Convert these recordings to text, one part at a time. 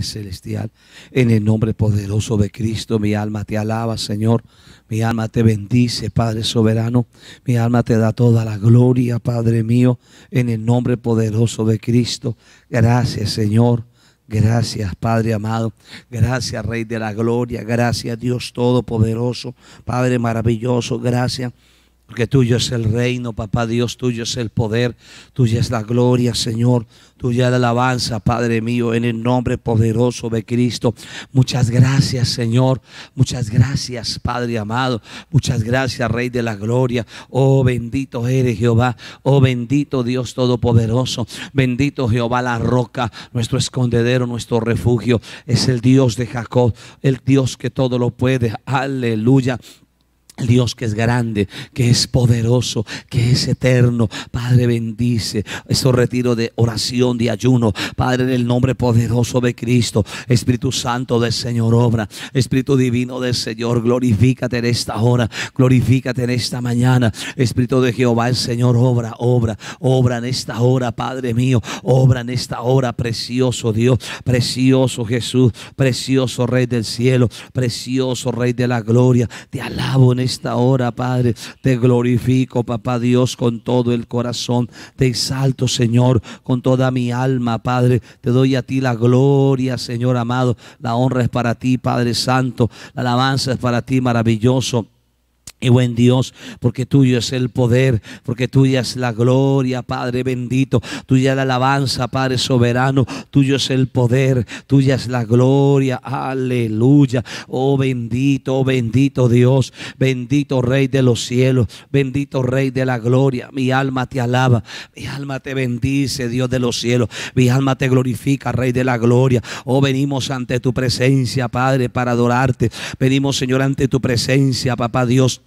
Celestial. En el nombre poderoso de Cristo, mi alma te alaba, Señor. Mi alma te bendice, Padre soberano. Mi alma te da toda la gloria, Padre mío, en el nombre poderoso de Cristo. Gracias, Señor. Gracias, Padre amado. Gracias, Rey de la Gloria. Gracias, Dios Todopoderoso. Padre maravilloso. Gracias porque tuyo es el reino, papá Dios, tuyo es el poder, tuya es la gloria, Señor, tuya es la alabanza, Padre mío, en el nombre poderoso de Cristo. Muchas gracias, Señor, muchas gracias, Padre amado, muchas gracias, Rey de la gloria. Oh, bendito eres Jehová, oh, bendito Dios Todopoderoso, bendito Jehová la roca, nuestro escondedero, nuestro refugio, es el Dios de Jacob, el Dios que todo lo puede. Aleluya. Dios que es grande, que es poderoso, que es eterno. Padre, bendice estos retiro de oración, de ayuno. Padre, en el nombre poderoso de Cristo, Espíritu Santo del Señor, obra. Espíritu Divino del Señor, glorifícate en esta hora, glorifícate en esta mañana. Espíritu de Jehová, el Señor, obra, obra, obra en esta hora, Padre mío, obra en esta hora, precioso Dios, precioso Jesús, precioso Rey del cielo, precioso Rey de la gloria. Te alabo en esta hora, Padre. Te glorifico, papá Dios, con todo el corazón. Te exalto, Señor, con toda mi alma, Padre. Te doy a ti la gloria, Señor amado. La honra es para ti, Padre Santo. La alabanza es para ti, maravilloso. Y buen Dios, porque tuyo es el poder, porque tuya es la gloria, Padre bendito, tuya la alabanza, Padre soberano, tuyo es el poder, tuya es la gloria, aleluya. Oh bendito, oh bendito Dios, bendito Rey de los cielos, bendito Rey de la gloria. Mi alma te alaba, mi alma te bendice, Dios de los cielos, mi alma te glorifica, Rey de la gloria. Oh venimos ante tu presencia, Padre, para adorarte. Venimos, Señor, ante tu presencia, Papá Dios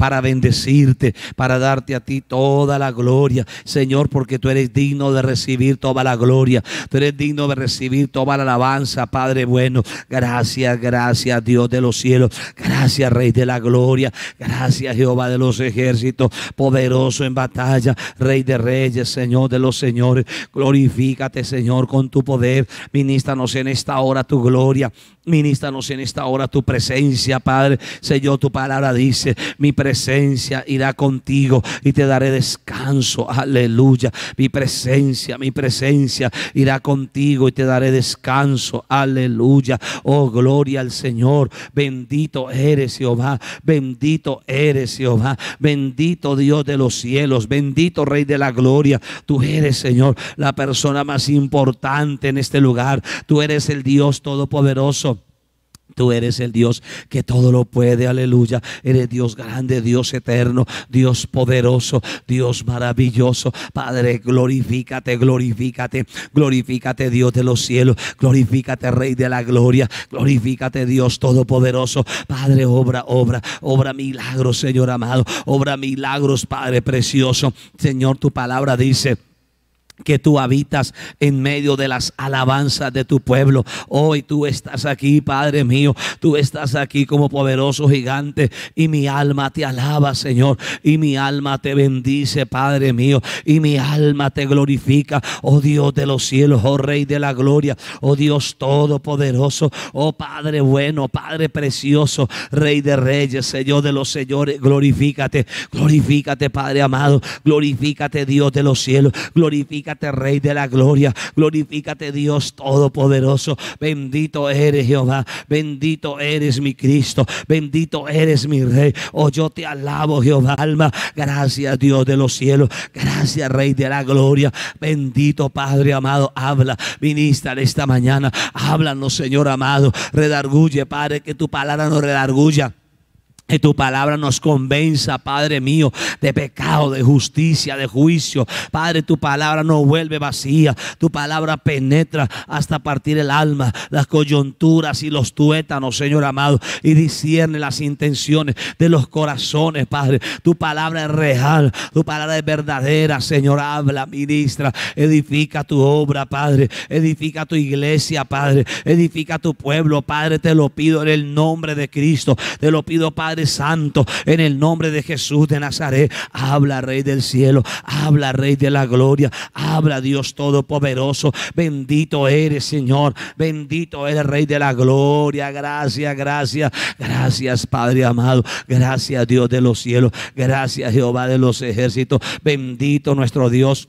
para bendecirte, para darte a ti toda la gloria, Señor, porque tú eres digno de recibir toda la gloria, tú eres digno de recibir toda la alabanza, Padre bueno. Gracias, gracias, Dios de los cielos, gracias, Rey de la gloria, gracias, Jehová de los ejércitos, poderoso en batalla, Rey de reyes, Señor de los señores. Glorifícate, Señor, con tu poder. Ministranos en esta hora tu gloria. Ministranos en esta hora tu presencia, Padre. Señor, tu palabra dice, mi presencia irá contigo y te daré descanso. Aleluya. Mi presencia, mi presencia irá contigo y te daré descanso. Aleluya. Oh, gloria al Señor. Bendito eres Jehová. Bendito eres Jehová. Bendito Dios de los cielos. Bendito Rey de la gloria. Tú eres, Señor, la persona más importante en este lugar. Tú eres el Dios Todopoderoso. Tú eres el Dios que todo lo puede, aleluya. Eres Dios grande, Dios eterno, Dios poderoso, Dios maravilloso. Padre, glorifícate, glorifícate, glorifícate Dios de los cielos, glorifícate Rey de la gloria, glorifícate Dios todopoderoso. Padre, obra, obra, obra milagros, Señor amado, obra milagros, Padre precioso. Señor, tu palabra dice que tú habitas en medio de las alabanzas de tu pueblo. Hoy tú estás aquí, Padre mío. Tú estás aquí como poderoso gigante. Y mi alma te alaba, Señor. Y mi alma te bendice, Padre mío. Y mi alma te glorifica. Oh Dios de los cielos, oh Rey de la gloria. Oh Dios todopoderoso. Oh Padre bueno, Padre precioso. Rey de reyes, Señor de los señores. Glorifícate. Glorifícate, Padre amado. Glorifícate, Dios de los cielos. glorifica Rey de la Gloria. Glorifícate, Dios Todopoderoso. Bendito eres Jehová. Bendito eres mi Cristo. Bendito eres mi Rey. Oh, yo te alabo, Jehová, alma. Gracias, Dios de los cielos. Gracias, Rey de la Gloria. Bendito Padre amado. Habla, ministra esta mañana. Háblanos, Señor amado. Redarguye, Padre, que tu palabra nos redarguya que tu palabra nos convenza, Padre mío, de pecado, de justicia, de juicio. Padre, tu palabra no vuelve vacía. Tu palabra penetra hasta partir el alma, las coyunturas y los tuétanos, Señor amado, y discierne las intenciones de los corazones, Padre. Tu palabra es real, tu palabra es verdadera, Señor. Habla, ministra, edifica tu obra, Padre. Edifica tu iglesia, Padre. Edifica tu pueblo, Padre. Te lo pido en el nombre de Cristo. Te lo pido, Padre Santo, en el nombre de Jesús de Nazaret. Habla, Rey del cielo. Habla, Rey de la gloria. Habla, Dios Todopoderoso. Bendito eres, Señor. Bendito eres, Rey de la gloria. Gracias, gracias. Gracias, Padre amado. Gracias, Dios de los cielos. Gracias, Jehová de los ejércitos. Bendito nuestro Dios.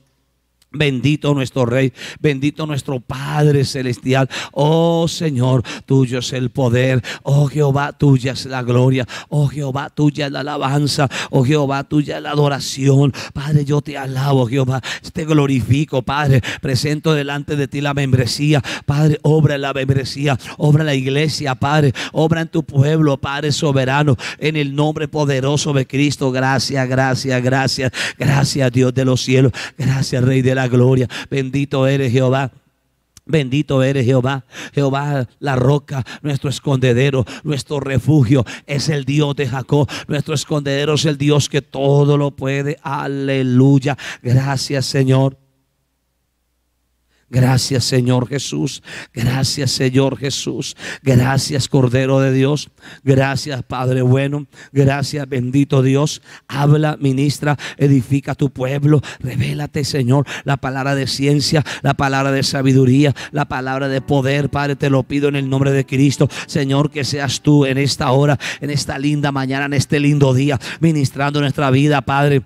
Bendito nuestro Rey, bendito nuestro Padre Celestial. Oh Señor, tuyo es el poder. Oh Jehová, tuya es la gloria. Oh Jehová, tuya es la alabanza. Oh Jehová, tuya es la adoración. Padre, yo te alabo, Jehová. Te glorifico, Padre. Presento delante de ti la membresía. Padre, obra en la membresía. Obra en la iglesia, Padre. Obra en tu pueblo, Padre soberano. En el nombre poderoso de Cristo. Gracias, gracias, gracias. Gracias, Dios de los cielos. Gracias, Rey de la gloria. Bendito eres Jehová. Bendito eres Jehová, Jehová la roca, nuestro escondedero, nuestro refugio, es el Dios de Jacob, nuestro escondedero es el Dios que todo lo puede, aleluya, gracias Señor. Gracias Señor Jesús. Gracias Señor Jesús. Gracias Cordero de Dios. Gracias Padre bueno. Gracias bendito Dios. Habla, ministra, edifica tu pueblo. Revélate Señor la palabra de ciencia, la palabra de sabiduría, la palabra de poder. Padre, te lo pido en el nombre de Cristo. Señor, que seas tú en esta hora, en esta linda mañana, en este lindo día, ministrando nuestra vida, Padre.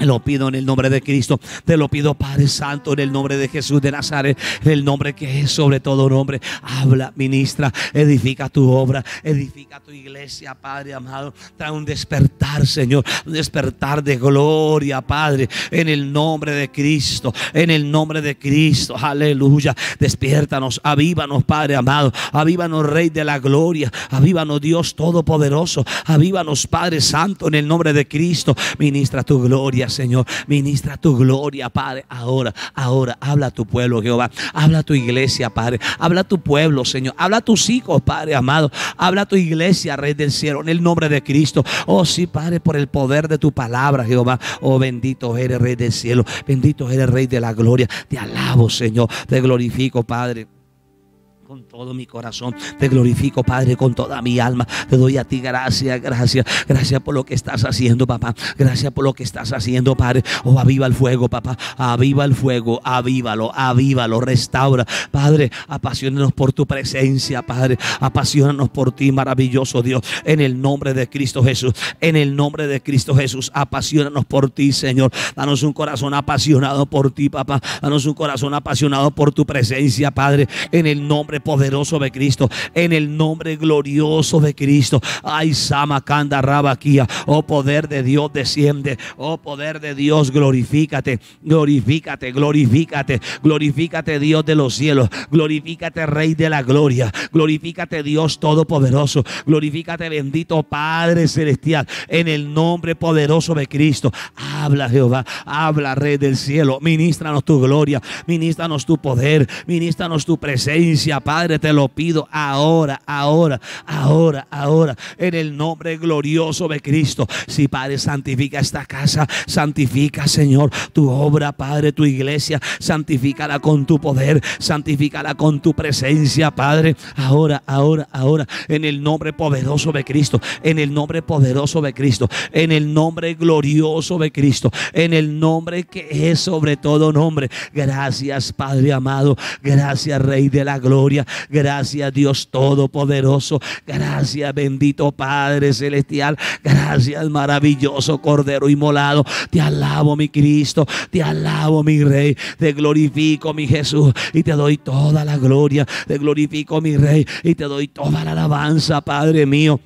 Lo pido en el nombre de Cristo. Te lo pido, Padre Santo, en el nombre de Jesús de Nazaret. el nombre que es sobre todo nombre. Habla, ministra. Edifica tu obra. Edifica tu iglesia, Padre amado. Trae un despertar, Señor. Un despertar de gloria, Padre. En el nombre de Cristo. En el nombre de Cristo. Aleluya. Despiértanos. Avívanos, Padre amado. Avívanos, Rey de la gloria. Avívanos, Dios Todopoderoso. Avívanos, Padre Santo. En el nombre de Cristo. Ministra tu gloria Señor. Ministra tu gloria, Padre. Ahora, ahora, habla a tu pueblo, Jehová. Habla a tu iglesia, Padre. Habla a tu pueblo, Señor. Habla a tus hijos, Padre amado. Habla a tu iglesia, Rey del Cielo, en el nombre de Cristo. Oh, sí, Padre, por el poder de tu palabra, Jehová. Oh, bendito eres, Rey del Cielo. Bendito eres, Rey de la gloria. Te alabo, Señor. Te glorifico, Padre con todo mi corazón. Te glorifico, Padre, con toda mi alma. Te doy a ti gracias, gracias. Gracias por lo que estás haciendo, papá. Gracias por lo que estás haciendo, Padre. Oh, aviva el fuego, papá. Aviva el fuego. Avívalo, avívalo. Restaura. Padre, apasionanos por tu presencia, Padre. Apasionanos por ti, maravilloso Dios. En el nombre de Cristo Jesús. En el nombre de Cristo Jesús. Apasionanos por ti, Señor. Danos un corazón apasionado por ti, papá. Danos un corazón apasionado por tu presencia, Padre. En el nombre poderoso de Cristo, en el nombre glorioso de Cristo. Ay, Sama Kanda Rabakia oh poder de Dios desciende, oh poder de Dios glorifícate, glorifícate, glorifícate, glorifícate Dios de los cielos, glorifícate Rey de la gloria, glorifícate Dios Todopoderoso, glorifícate bendito Padre Celestial, en el nombre poderoso de Cristo. Habla Jehová, habla Rey del cielo, ministranos tu gloria, ministranos tu poder, ministranos tu presencia, Padre, te lo pido ahora, ahora, ahora, ahora, en el nombre glorioso de Cristo. Si Padre, santifica esta casa, santifica, Señor, tu obra, Padre, tu iglesia, santifícala con tu poder, santifícala con tu presencia, Padre, ahora, ahora, ahora, en el nombre poderoso de Cristo, en el nombre poderoso de Cristo, en el nombre glorioso de Cristo, en el nombre que es sobre todo nombre. Gracias, Padre amado, gracias, Rey de la gloria. Gracias Dios Todopoderoso. Gracias bendito Padre Celestial. Gracias maravilloso Cordero Inmolado. Te alabo mi Cristo. Te alabo mi Rey. Te glorifico mi Jesús. Y te doy toda la gloria. Te glorifico mi Rey. Y te doy toda la alabanza Padre mío.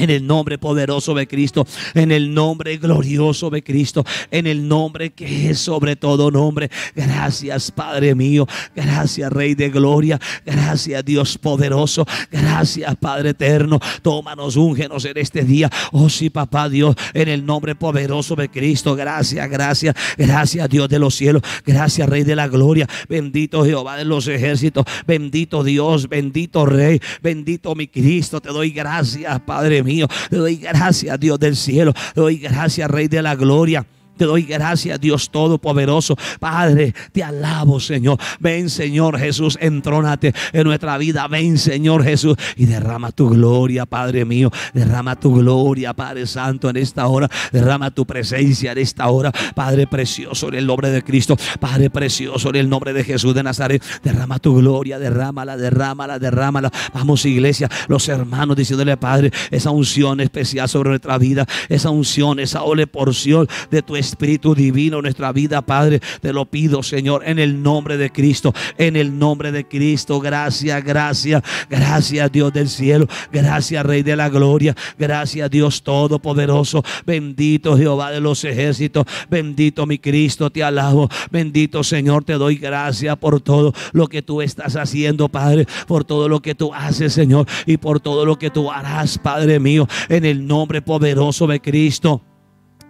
En el nombre poderoso de Cristo, en el nombre glorioso de Cristo, en el nombre que es sobre todo nombre. Gracias Padre mío, gracias Rey de Gloria, gracias Dios poderoso, gracias Padre eterno. Tómanos, úngenos en este día. Oh sí, papá Dios, en el nombre poderoso de Cristo. Gracias, gracias, gracias Dios de los cielos, gracias Rey de la Gloria. Bendito Jehová de los ejércitos, bendito Dios, bendito Rey, bendito mi Cristo. Te doy gracias Padre mío doy gracias, Dios del cielo. doy gracias, Rey de la gloria. Te doy gracias, Dios Todopoderoso. Padre, te alabo, Señor. Ven, Señor Jesús, entrónate en nuestra vida. Ven, Señor Jesús, y derrama tu gloria, Padre mío. Derrama tu gloria, Padre Santo, en esta hora. Derrama tu presencia en esta hora, Padre precioso, en el nombre de Cristo. Padre precioso, en el nombre de Jesús de Nazaret. Derrama tu gloria, la, derrama la. Vamos, iglesia, los hermanos diciéndole, Padre, esa unción especial sobre nuestra vida, esa unción, esa ole porción de tu espíritu Espíritu Divino nuestra vida, Padre. Te lo pido, Señor, en el nombre de Cristo, en el nombre de Cristo. Gracias, gracias, gracias, Dios del cielo. Gracias, Rey de la gloria. Gracias, Dios Todopoderoso. Bendito Jehová de los ejércitos. Bendito mi Cristo, te alabo. Bendito Señor, te doy gracias por todo lo que tú estás haciendo, Padre. Por todo lo que tú haces, Señor. Y por todo lo que tú harás, Padre mío. En el nombre poderoso de Cristo.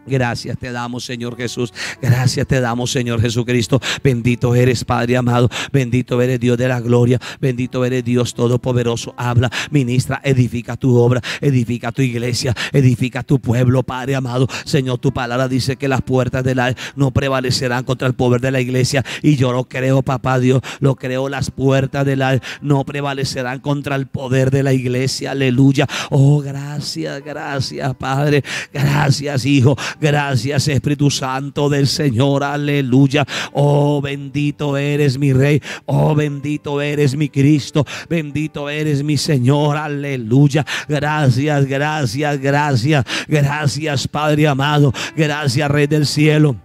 Gracias te damos, Señor Jesús. Gracias te damos, Señor Jesucristo. Bendito eres, Padre amado. Bendito eres Dios de la gloria. Bendito eres Dios Todopoderoso. Habla, ministra, edifica tu obra, edifica tu iglesia, edifica tu pueblo, Padre amado. Señor, tu palabra dice que las puertas del la no prevalecerán contra el poder de la iglesia. Y yo lo creo, papá Dios. Lo creo, las puertas del la no prevalecerán contra el poder de la iglesia. Aleluya. Oh, gracias, gracias, Padre. Gracias, Hijo. Gracias Espíritu Santo del Señor. Aleluya. Oh, bendito eres mi Rey. Oh, bendito eres mi Cristo. Bendito eres mi Señor. Aleluya. Gracias, gracias, gracias. Gracias Padre amado. Gracias Rey del Cielo.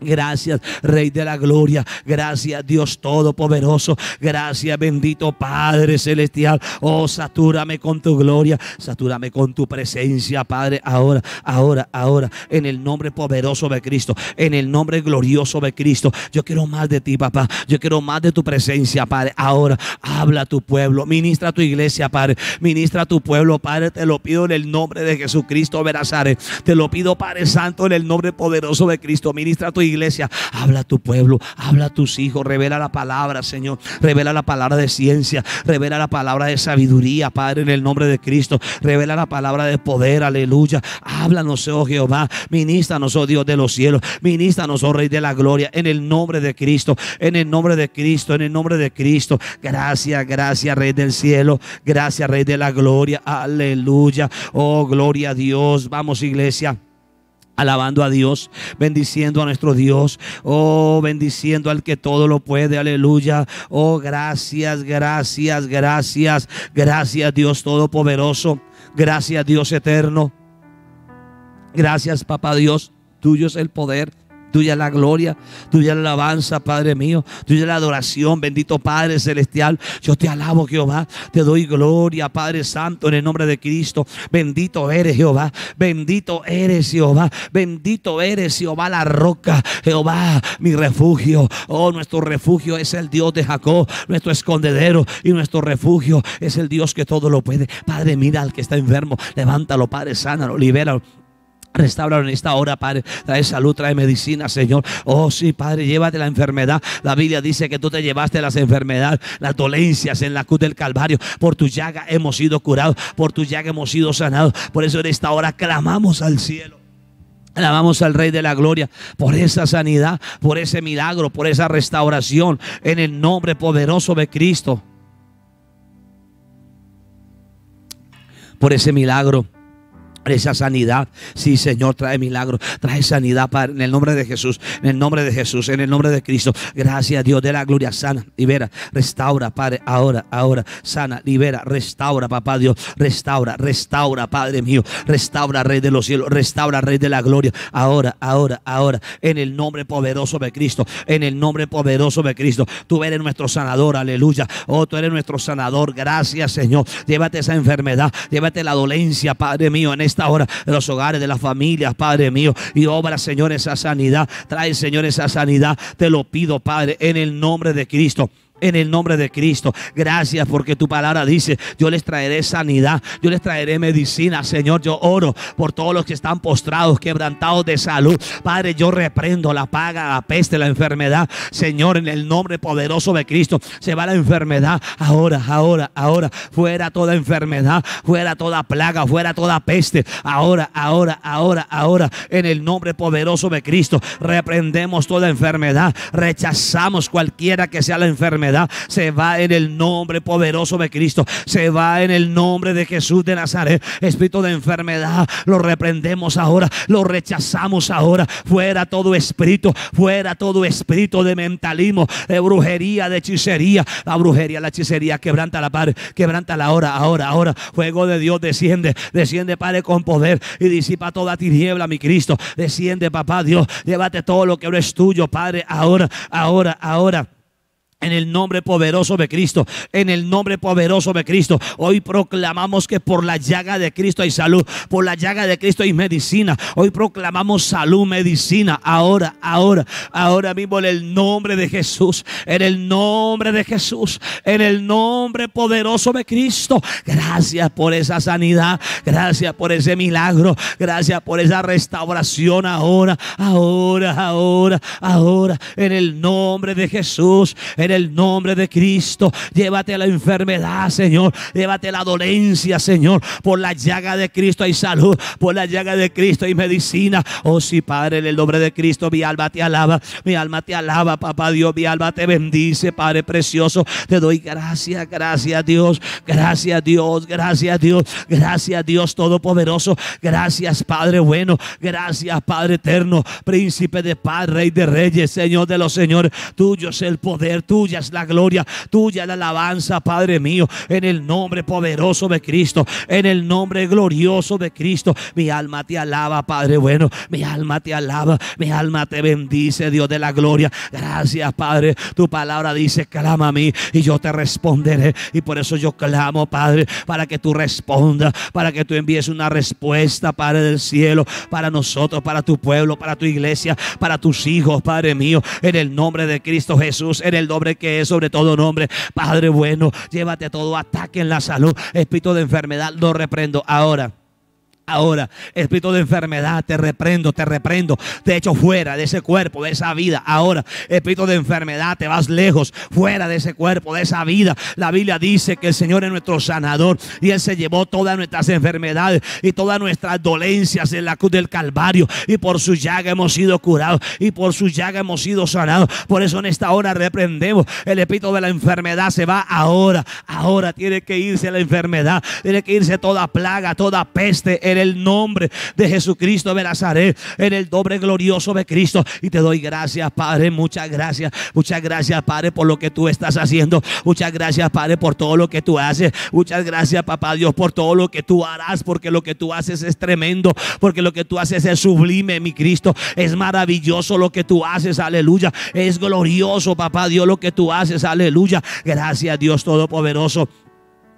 Gracias, Rey de la Gloria. Gracias, Dios Todopoderoso. Gracias, bendito Padre Celestial. Oh, satúrame con tu gloria. Satúrame con tu presencia, Padre. Ahora, ahora, ahora. En el nombre poderoso de Cristo. En el nombre glorioso de Cristo. Yo quiero más de ti, papá. Yo quiero más de tu presencia, Padre. Ahora, habla a tu pueblo. Ministra a tu iglesia, Padre. Ministra a tu pueblo, Padre. Te lo pido en el nombre de Jesucristo, Verazare. Te lo pido, Padre Santo, en el nombre poderoso de Cristo. Ministra a tu iglesia. Habla a tu pueblo, habla a tus hijos, revela la palabra, Señor. Revela la palabra de ciencia, revela la palabra de sabiduría, Padre, en el nombre de Cristo. Revela la palabra de poder, aleluya. Háblanos, oh Jehová. Ministranos, oh Dios de los cielos. Ministranos, oh Rey de la gloria, en el nombre de Cristo, en el nombre de Cristo, en el nombre de Cristo. Gracias, gracias, Rey del cielo. Gracias, Rey de la gloria. Aleluya. Oh, gloria a Dios. Vamos, iglesia alabando a Dios, bendiciendo a nuestro Dios, oh, bendiciendo al que todo lo puede, aleluya, oh, gracias, gracias, gracias, gracias Dios Todopoderoso, gracias Dios Eterno, gracias Papá Dios, tuyo es el poder, tuya la gloria, tuya la alabanza, Padre mío, tuya la adoración, bendito Padre celestial. Yo te alabo, Jehová, te doy gloria, Padre Santo, en el nombre de Cristo. Bendito eres, Jehová, bendito eres, Jehová, bendito eres, Jehová, la roca, Jehová, mi refugio. Oh, nuestro refugio es el Dios de Jacob, nuestro escondedero y nuestro refugio es el Dios que todo lo puede. Padre, mira al que está enfermo, levántalo, Padre, sánalo, libéralo en esta hora, Padre. Trae salud, trae medicina, Señor. Oh, sí, Padre, llévate la enfermedad. La Biblia dice que tú te llevaste las enfermedades, las dolencias en la cruz del Calvario. Por tu llaga hemos sido curados, por tu llaga hemos sido sanados. Por eso en esta hora clamamos al cielo. clamamos al Rey de la Gloria por esa sanidad, por ese milagro, por esa restauración en el nombre poderoso de Cristo. Por ese milagro esa sanidad. Sí, Señor, trae milagro, trae sanidad, Padre, en el nombre de Jesús, en el nombre de Jesús, en el nombre de Cristo. Gracias, Dios, de la gloria sana, libera, restaura, Padre, ahora, ahora, sana, libera, restaura, papá Dios, restaura, restaura, Padre mío, restaura, Rey de los cielos, restaura, Rey de la gloria, ahora, ahora, ahora, en el nombre poderoso de Cristo, en el nombre poderoso de Cristo. Tú eres nuestro sanador, aleluya. Oh, tú eres nuestro sanador, gracias, Señor. Llévate esa enfermedad, llévate la dolencia, Padre mío, en este Ahora hora los hogares, de las familias, Padre mío. Y obra, Señor, esa sanidad. Trae, Señor, esa sanidad. Te lo pido, Padre, en el nombre de Cristo en el nombre de Cristo. Gracias porque tu palabra dice, yo les traeré sanidad, yo les traeré medicina. Señor, yo oro por todos los que están postrados, quebrantados de salud. Padre, yo reprendo la paga, la peste, la enfermedad. Señor, en el nombre poderoso de Cristo, se va la enfermedad. Ahora, ahora, ahora. Fuera toda enfermedad, fuera toda plaga, fuera toda peste. Ahora, ahora, ahora, ahora. En el nombre poderoso de Cristo, reprendemos toda enfermedad. Rechazamos cualquiera que sea la enfermedad se va en el nombre poderoso de Cristo. Se va en el nombre de Jesús de Nazaret. Espíritu de enfermedad, lo reprendemos ahora, lo rechazamos ahora. Fuera todo espíritu, fuera todo espíritu de mentalismo, de brujería, de hechicería. La brujería, la hechicería, quebranta la par, quebranta la hora, ahora, ahora. Fuego de Dios desciende, desciende, Padre, con poder y disipa toda tiniebla, mi Cristo. Desciende, papá Dios, llévate todo lo que no es tuyo, Padre, ahora, ahora, ahora. En el nombre poderoso de Cristo, en el nombre poderoso de Cristo, hoy proclamamos que por la llaga de Cristo hay salud, por la llaga de Cristo hay medicina. Hoy proclamamos salud, medicina, ahora, ahora, ahora mismo en el nombre de Jesús, en el nombre de Jesús, en el nombre poderoso de Cristo. Gracias por esa sanidad, gracias por ese milagro, gracias por esa restauración ahora, ahora, ahora, ahora, en el nombre de Jesús el nombre de Cristo. Llévate la enfermedad, Señor. Llévate la dolencia, Señor. Por la llaga de Cristo hay salud. Por la llaga de Cristo hay medicina. Oh, si Padre, en el nombre de Cristo, mi alma te alaba. Mi alma te alaba, papá Dios. Mi alma te bendice, Padre precioso. Te doy gracias, gracias, Dios. Gracias, Dios. Gracias, Dios. Gracias, Dios Todopoderoso. Gracias, Padre bueno. Gracias, Padre eterno. Príncipe de paz, Rey de reyes, Señor de los señores. Tuyo es el poder. tu tuya es la gloria, tuya es la alabanza, Padre mío, en el nombre poderoso de Cristo, en el nombre glorioso de Cristo. Mi alma te alaba, Padre bueno, mi alma te alaba, mi alma te bendice, Dios de la gloria. Gracias, Padre. Tu palabra dice, clama a mí y yo te responderé. Y por eso yo clamo, Padre, para que tú respondas, para que tú envíes una respuesta, Padre del cielo, para nosotros, para tu pueblo, para tu iglesia, para tus hijos, Padre mío, en el nombre de Cristo Jesús, en el nombre que es sobre todo nombre. Padre bueno, llévate todo ataque en la salud, espíritu de enfermedad, lo reprendo ahora ahora. Espíritu de enfermedad, te reprendo, te reprendo. Te echo fuera de ese cuerpo, de esa vida. Ahora, espíritu de enfermedad, te vas lejos, fuera de ese cuerpo, de esa vida. La Biblia dice que el Señor es nuestro sanador y Él se llevó todas nuestras enfermedades y todas nuestras dolencias en la cruz del Calvario. Y por su llaga hemos sido curados y por su llaga hemos sido sanados. Por eso en esta hora reprendemos. El espíritu de la enfermedad se va ahora. Ahora tiene que irse la enfermedad. Tiene que irse toda plaga, toda peste el nombre de Jesucristo de Nazaret, en el doble glorioso de Cristo. Y te doy gracias, Padre, muchas gracias, muchas gracias, Padre, por lo que tú estás haciendo. Muchas gracias, Padre, por todo lo que tú haces. Muchas gracias, papá Dios, por todo lo que tú harás, porque lo que tú haces es tremendo, porque lo que tú haces es sublime, mi Cristo. Es maravilloso lo que tú haces, aleluya. Es glorioso, papá Dios, lo que tú haces, aleluya. Gracias, Dios Todopoderoso.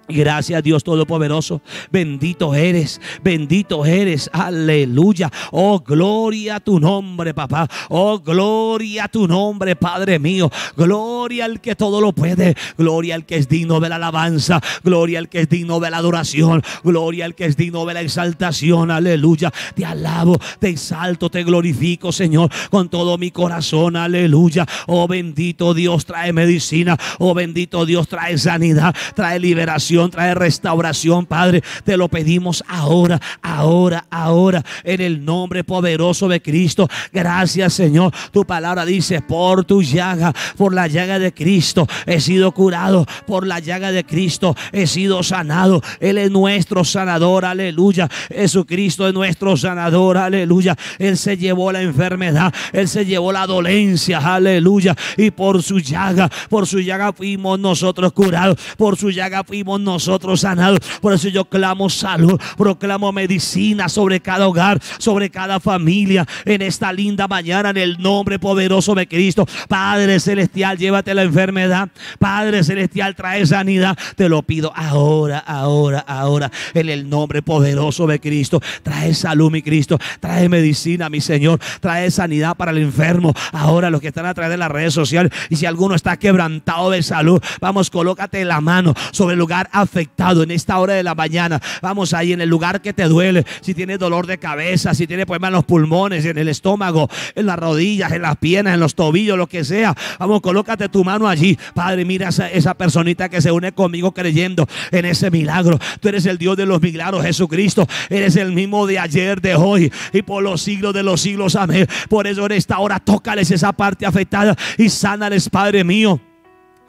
Gracias Dios Todopoderoso. Bendito eres, bendito eres. Aleluya. Oh, gloria a tu nombre, papá. Oh, gloria a tu nombre, Padre mío. Gloria al que todo lo puede. Gloria al que es digno de la alabanza. Gloria al que es digno de la adoración. Gloria al que es digno de la exaltación. Aleluya. Te alabo, te exalto, te glorifico, Señor, con todo mi corazón. Aleluya. Oh, bendito Dios, trae medicina. Oh, bendito Dios, trae sanidad, trae liberación trae restauración, Padre. Te lo pedimos ahora, ahora, ahora, en el nombre poderoso de Cristo. Gracias, Señor. Tu palabra dice, por tu llaga, por la llaga de Cristo, he sido curado, por la llaga de Cristo, he sido sanado. Él es nuestro sanador, aleluya. Jesucristo es nuestro sanador, aleluya. Él se llevó la enfermedad, Él se llevó la dolencia, aleluya. Y por su llaga, por su llaga fuimos nosotros curados, por su llaga fuimos nosotros nosotros sanados. Por eso yo clamo salud, proclamo medicina sobre cada hogar, sobre cada familia, en esta linda mañana, en el nombre poderoso de Cristo. Padre Celestial, llévate la enfermedad. Padre Celestial, trae sanidad. Te lo pido ahora, ahora, ahora, en el nombre poderoso de Cristo. Trae salud, mi Cristo. Trae medicina, mi Señor. Trae sanidad para el enfermo. Ahora los que están a través de las redes sociales y si alguno está quebrantado de salud, vamos, colócate la mano sobre el lugar afectado en esta hora de la mañana, vamos ahí en el lugar que te duele, si tienes dolor de cabeza, si tienes problemas en los pulmones, en el estómago, en las rodillas, en las piernas, en los tobillos, lo que sea, vamos, colócate tu mano allí. Padre, mira esa, esa personita que se une conmigo creyendo en ese milagro. Tú eres el Dios de los milagros, Jesucristo. Eres el mismo de ayer, de hoy y por los siglos de los siglos. Amén. Por eso en esta hora tócales esa parte afectada y sánales, Padre mío.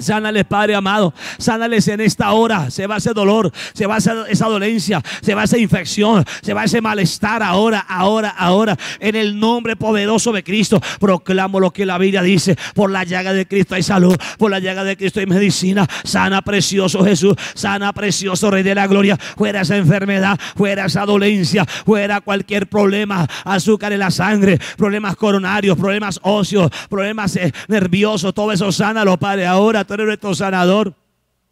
Sánales, Padre amado. Sánales en esta hora. Se va ese dolor, se va esa dolencia, se va esa infección, se va ese malestar ahora, ahora, ahora. En el nombre poderoso de Cristo, proclamo lo que la Biblia dice. Por la llaga de Cristo hay salud, por la llaga de Cristo hay medicina. Sana, precioso Jesús. Sana, precioso Rey de la Gloria. Fuera esa enfermedad, fuera esa dolencia, fuera cualquier problema. Azúcar en la sangre, problemas coronarios, problemas óseos, problemas eh, nerviosos. Todo eso sánalo, Padre. Ahora tener eres nuestro sanador.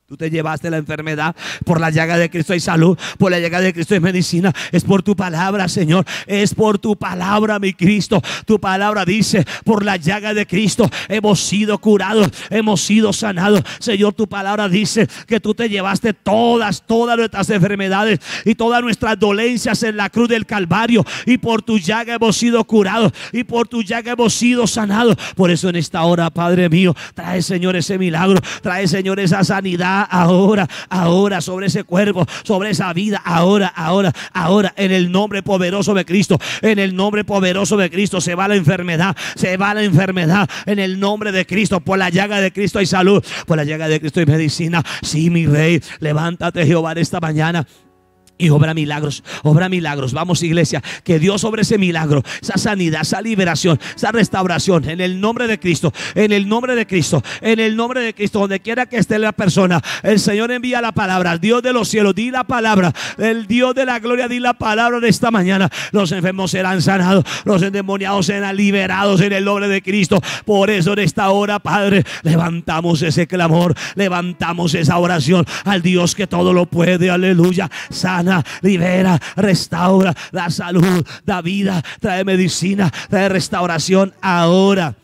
Tú te llevaste la enfermedad. Por la llaga de Cristo hay salud. Por la llaga de Cristo hay medicina. Es por tu palabra, Señor. Es por tu palabra, mi Cristo. Tu palabra dice, por la llaga de Cristo hemos sido curados. Hemos sido sanados. Señor, tu palabra dice que tú te llevaste todas, todas nuestras enfermedades y todas nuestras dolencias en la cruz del Calvario. Y por tu llaga hemos sido curados. Y por tu llaga hemos sido sanados. Por eso en esta hora, Padre mío, trae, Señor, ese milagro. Trae, Señor, esa sanidad ahora, ahora sobre ese cuerpo, sobre esa vida, ahora, ahora, ahora, en el nombre poderoso de Cristo, en el nombre poderoso de Cristo se va la enfermedad, se va la enfermedad, en el nombre de Cristo, por la llaga de Cristo hay salud, por la llaga de Cristo hay medicina. Sí, mi rey, levántate Jehová esta mañana y obra milagros, obra milagros. Vamos iglesia, que Dios sobre ese milagro, esa sanidad, esa liberación, esa restauración, en el nombre de Cristo, en el nombre de Cristo, en el nombre de Cristo, donde quiera que esté la persona, el Señor envía la palabra, Dios de los cielos, di la palabra, el Dios de la gloria, di la palabra de esta mañana. Los enfermos serán sanados, los endemoniados serán liberados en el nombre de Cristo. Por eso en esta hora, Padre, levantamos ese clamor, levantamos esa oración al Dios que todo lo puede, aleluya. Sana libera, restaura, da salud, da vida, trae medicina, trae restauración ahora.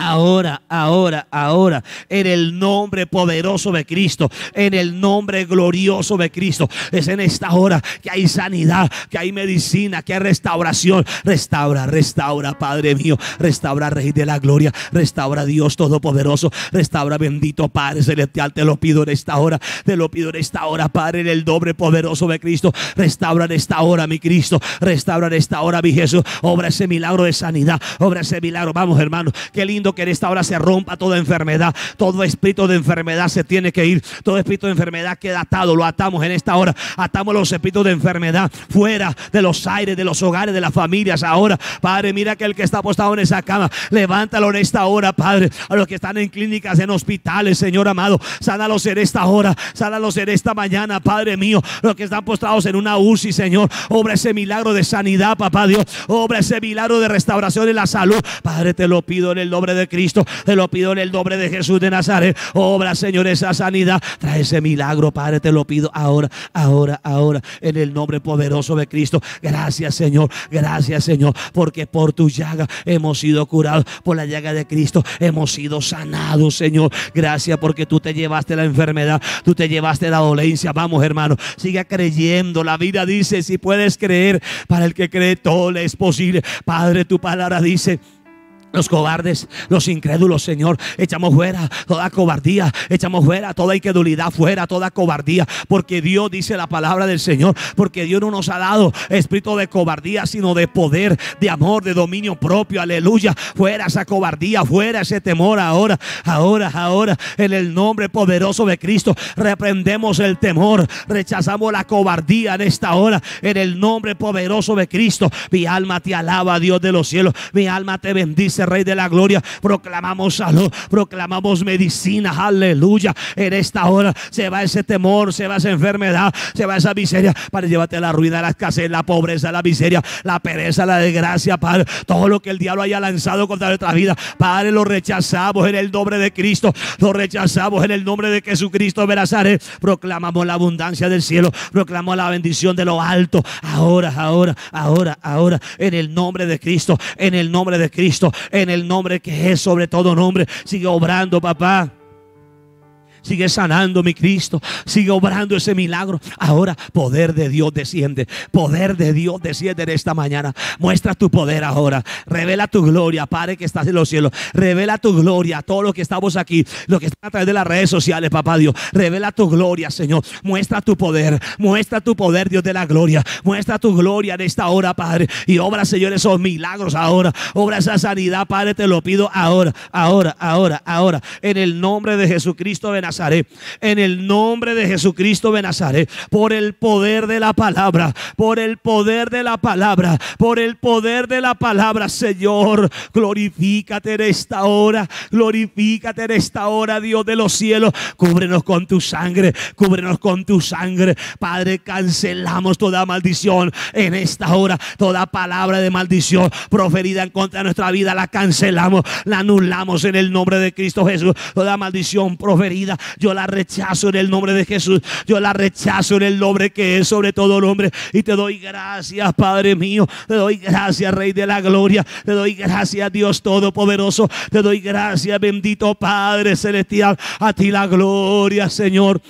Ahora, ahora, ahora, en el nombre poderoso de Cristo, en el nombre glorioso de Cristo, es en esta hora que hay sanidad, que hay medicina, que hay restauración. Restaura, restaura, Padre mío, restaura, Rey de la Gloria, restaura, Dios Todopoderoso, restaura, bendito Padre Celestial. Te lo pido en esta hora, te lo pido en esta hora, Padre, en el nombre poderoso de Cristo. Restaura en esta hora, mi Cristo, restaura en esta hora, mi Jesús. Obra ese milagro de sanidad, obra ese milagro. Vamos, hermano, qué lindo que en esta hora se rompa toda enfermedad. Todo espíritu de enfermedad se tiene que ir. Todo espíritu de enfermedad queda atado. Lo atamos en esta hora. Atamos los espíritus de enfermedad fuera de los aires, de los hogares, de las familias. Ahora, Padre, mira que el que está apostado en esa cama, levántalo en esta hora, Padre. A los que están en clínicas, en hospitales, Señor amado, sánalos en esta hora, sánalos en esta mañana, Padre mío. Los que están postrados en una UCI, Señor, obra ese milagro de sanidad, papá Dios. Obra ese milagro de restauración en la salud. Padre, te lo pido en el nombre de de Cristo. Te lo pido en el nombre de Jesús de Nazaret. Obra, Señor, esa sanidad. Trae ese milagro, Padre. Te lo pido ahora, ahora, ahora. En el nombre poderoso de Cristo. Gracias, Señor. Gracias, Señor. Porque por tu llaga hemos sido curados. Por la llaga de Cristo hemos sido sanados, Señor. Gracias porque tú te llevaste la enfermedad. Tú te llevaste la dolencia. Vamos, hermano. Siga creyendo. La vida dice, si puedes creer, para el que cree todo es posible. Padre, tu palabra dice. Los cobardes, los incrédulos, Señor, echamos fuera toda cobardía, echamos fuera toda incredulidad, fuera toda cobardía, porque Dios dice la palabra del Señor, porque Dios no nos ha dado espíritu de cobardía, sino de poder, de amor, de dominio propio, aleluya, fuera esa cobardía, fuera ese temor ahora, ahora, ahora, en el nombre poderoso de Cristo, reprendemos el temor, rechazamos la cobardía en esta hora, en el nombre poderoso de Cristo, mi alma te alaba, Dios de los cielos, mi alma te bendice Rey de la Gloria. Proclamamos salud, proclamamos medicina, aleluya. En esta hora se va ese temor, se va esa enfermedad, se va esa miseria. Padre, llévate la ruina, la escasez, la pobreza, la miseria, la pereza, la desgracia, Padre. Todo lo que el diablo haya lanzado contra nuestra vida, Padre, lo rechazamos en el nombre de Cristo, lo rechazamos en el nombre de Jesucristo de Proclamamos la abundancia del cielo, proclamamos la bendición de lo alto. Ahora, ahora, ahora, ahora, en el nombre de Cristo, en el nombre de Cristo, en el nombre que es sobre todo nombre. Sigue obrando, papá. Sigue sanando, mi Cristo. Sigue obrando ese milagro. Ahora, poder de Dios desciende. Poder de Dios desciende en esta mañana. Muestra tu poder ahora. Revela tu gloria, Padre que estás en los cielos. Revela tu gloria a todos los que estamos aquí, los que están a través de las redes sociales, papá Dios. Revela tu gloria, Señor. Muestra tu poder. Muestra tu poder, Dios de la gloria. Muestra tu gloria en esta hora, Padre. Y obra, Señor, esos milagros ahora. Obra esa sanidad, Padre. Te lo pido ahora, ahora, ahora, ahora. En el nombre de Jesucristo de Nazaret en el nombre de Jesucristo de Nazaret, por el poder de la palabra, por el poder de la palabra, por el poder de la palabra, Señor, glorifícate en esta hora, glorifícate en esta hora, Dios de los cielos, cúbrenos con tu sangre, cúbrenos con tu sangre, Padre, cancelamos toda maldición en esta hora, toda palabra de maldición proferida en contra de nuestra vida, la cancelamos, la anulamos en el nombre de Cristo Jesús, toda maldición proferida yo la rechazo en el nombre de Jesús. Yo la rechazo en el nombre que es sobre todo el nombre. Y te doy gracias, Padre mío. Te doy gracias, Rey de la Gloria. Te doy gracias, Dios Todopoderoso. Te doy gracias, bendito Padre Celestial. A ti la gloria, Señor.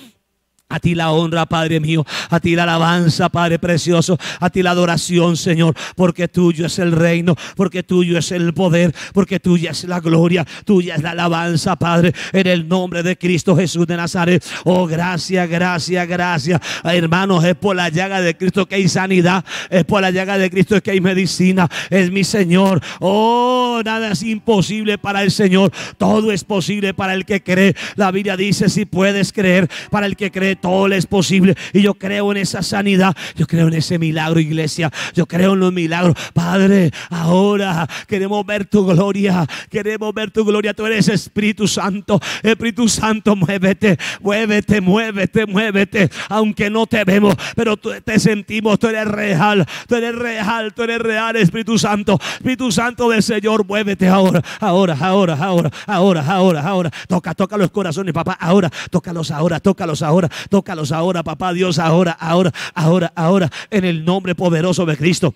A ti la honra, Padre mío. A ti la alabanza, Padre precioso. A ti la adoración, Señor. Porque tuyo es el reino. Porque tuyo es el poder. Porque tuya es la gloria. Tuya es la alabanza, Padre. En el nombre de Cristo Jesús de Nazaret. Oh, gracias, gracias, gracias. Hermanos, es por la llaga de Cristo que hay sanidad. Es por la llaga de Cristo que hay medicina. Es mi Señor. Oh, nada es imposible para el Señor. Todo es posible para el que cree. La Biblia dice, si puedes creer, para el que cree todo es posible. Y yo creo en esa sanidad, yo creo en ese milagro, iglesia. Yo creo en los milagros. Padre, ahora queremos ver tu gloria, queremos ver tu gloria. Tú eres Espíritu Santo, Espíritu Santo, muévete, muévete, muévete, muévete. Aunque no te vemos, pero te sentimos, tú eres real, tú eres real, tú eres real, Espíritu Santo. Espíritu Santo del Señor, muévete ahora, ahora, ahora, ahora, ahora, ahora, ahora. Toca, toca los corazones, papá, ahora, tócalos ahora, tócalos ahora, Tócalos ahora, papá Dios, ahora, ahora, ahora, ahora, en el nombre poderoso de Cristo.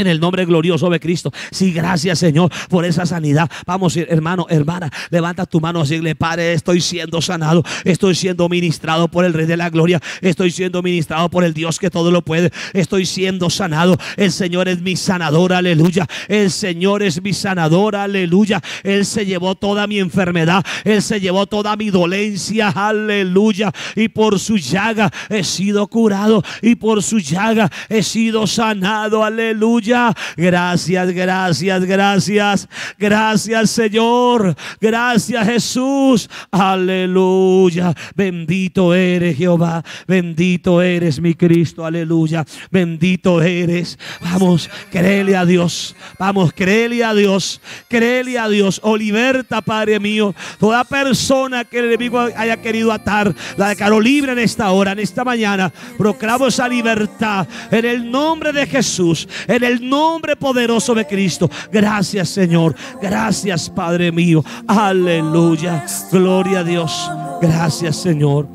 En el nombre glorioso de Cristo. Sí, gracias Señor por esa sanidad. Vamos, hermano, hermana, levanta tu mano y le Padre, estoy siendo sanado, estoy siendo ministrado por el Rey de la Gloria, estoy siendo ministrado por el Dios que todo lo puede, estoy siendo sanado. El Señor es mi sanador, aleluya. El Señor es mi sanador, aleluya. Él se llevó toda mi enfermedad, Él se llevó toda mi dolencia, aleluya. Y por su llaga he sido curado y por su llaga he sido sanado, aleluya. Gracias, gracias, gracias. Gracias Señor. Gracias Jesús. Aleluya. Bendito eres Jehová. Bendito eres mi Cristo. Aleluya. Bendito eres. Vamos, créele a Dios. Vamos, créele a Dios. Créele a Dios. O liberta, Padre mío. Toda persona que el enemigo haya querido atar, la declaro libre en esta hora, en esta mañana. Proclamo esa libertad en el nombre de Jesús. En el el nombre poderoso de Cristo. Gracias Señor. Gracias Padre mío. Aleluya. Gloria a Dios. Gracias Señor.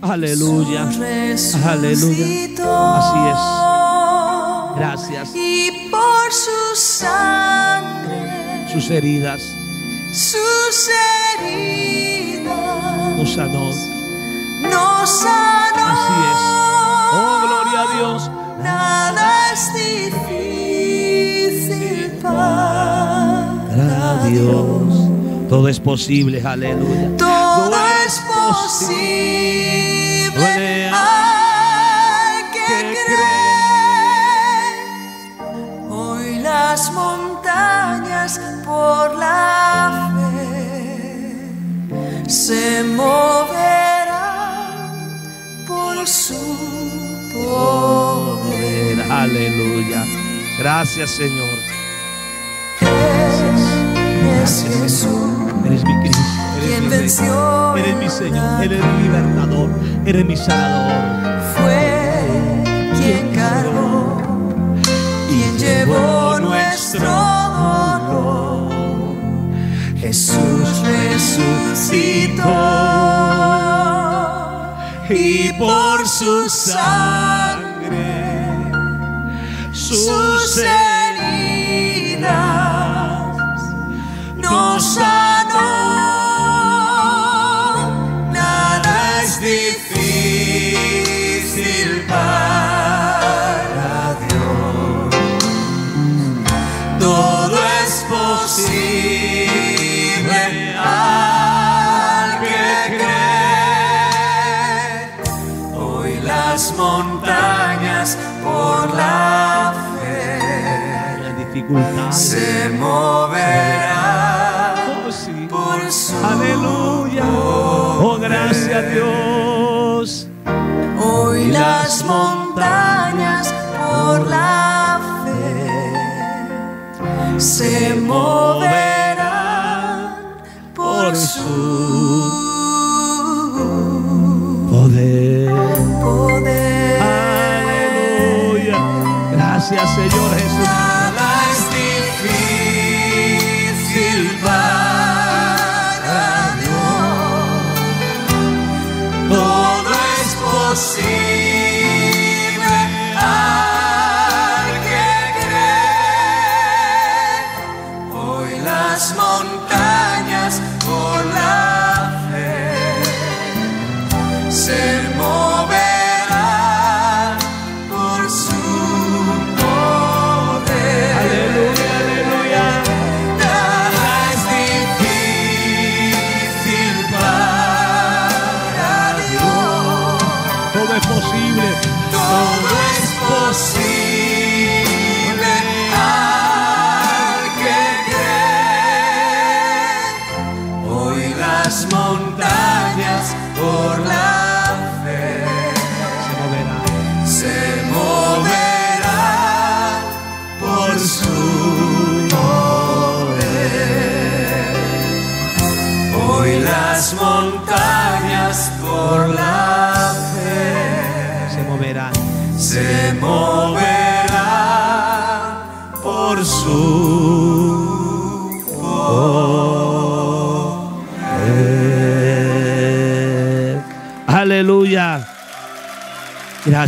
Aleluya. Aleluya. Así es. Gracias. Y por su sangre. Sus heridas. Sus heridas. Nos sanó. Nos sanó. Así es. Oh, gloria a Dios. Nada difícil Dios. Todo es posible, aleluya. Todo es posible. Hay que creer. Hoy las montañas por la fe se moverán por su poder. Aleluya. Gracias, Señor. Gracias, Jesús. Eres mi Cristo, eres mi Rey, eres mi Señor, eres mi libertador, eres mi salvador Fue quien cargó, quien llevó nuestro dolor. Jesús resucitó y por su sangre sucesso. É. Se moverá por su Aleluya. Oh, gracias a Dios. Hoy las montañas por la fe se moverán por su poder. poder. Aleluya. Gracias, Señor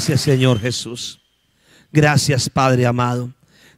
Gracias Señor Jesús. Gracias Padre amado.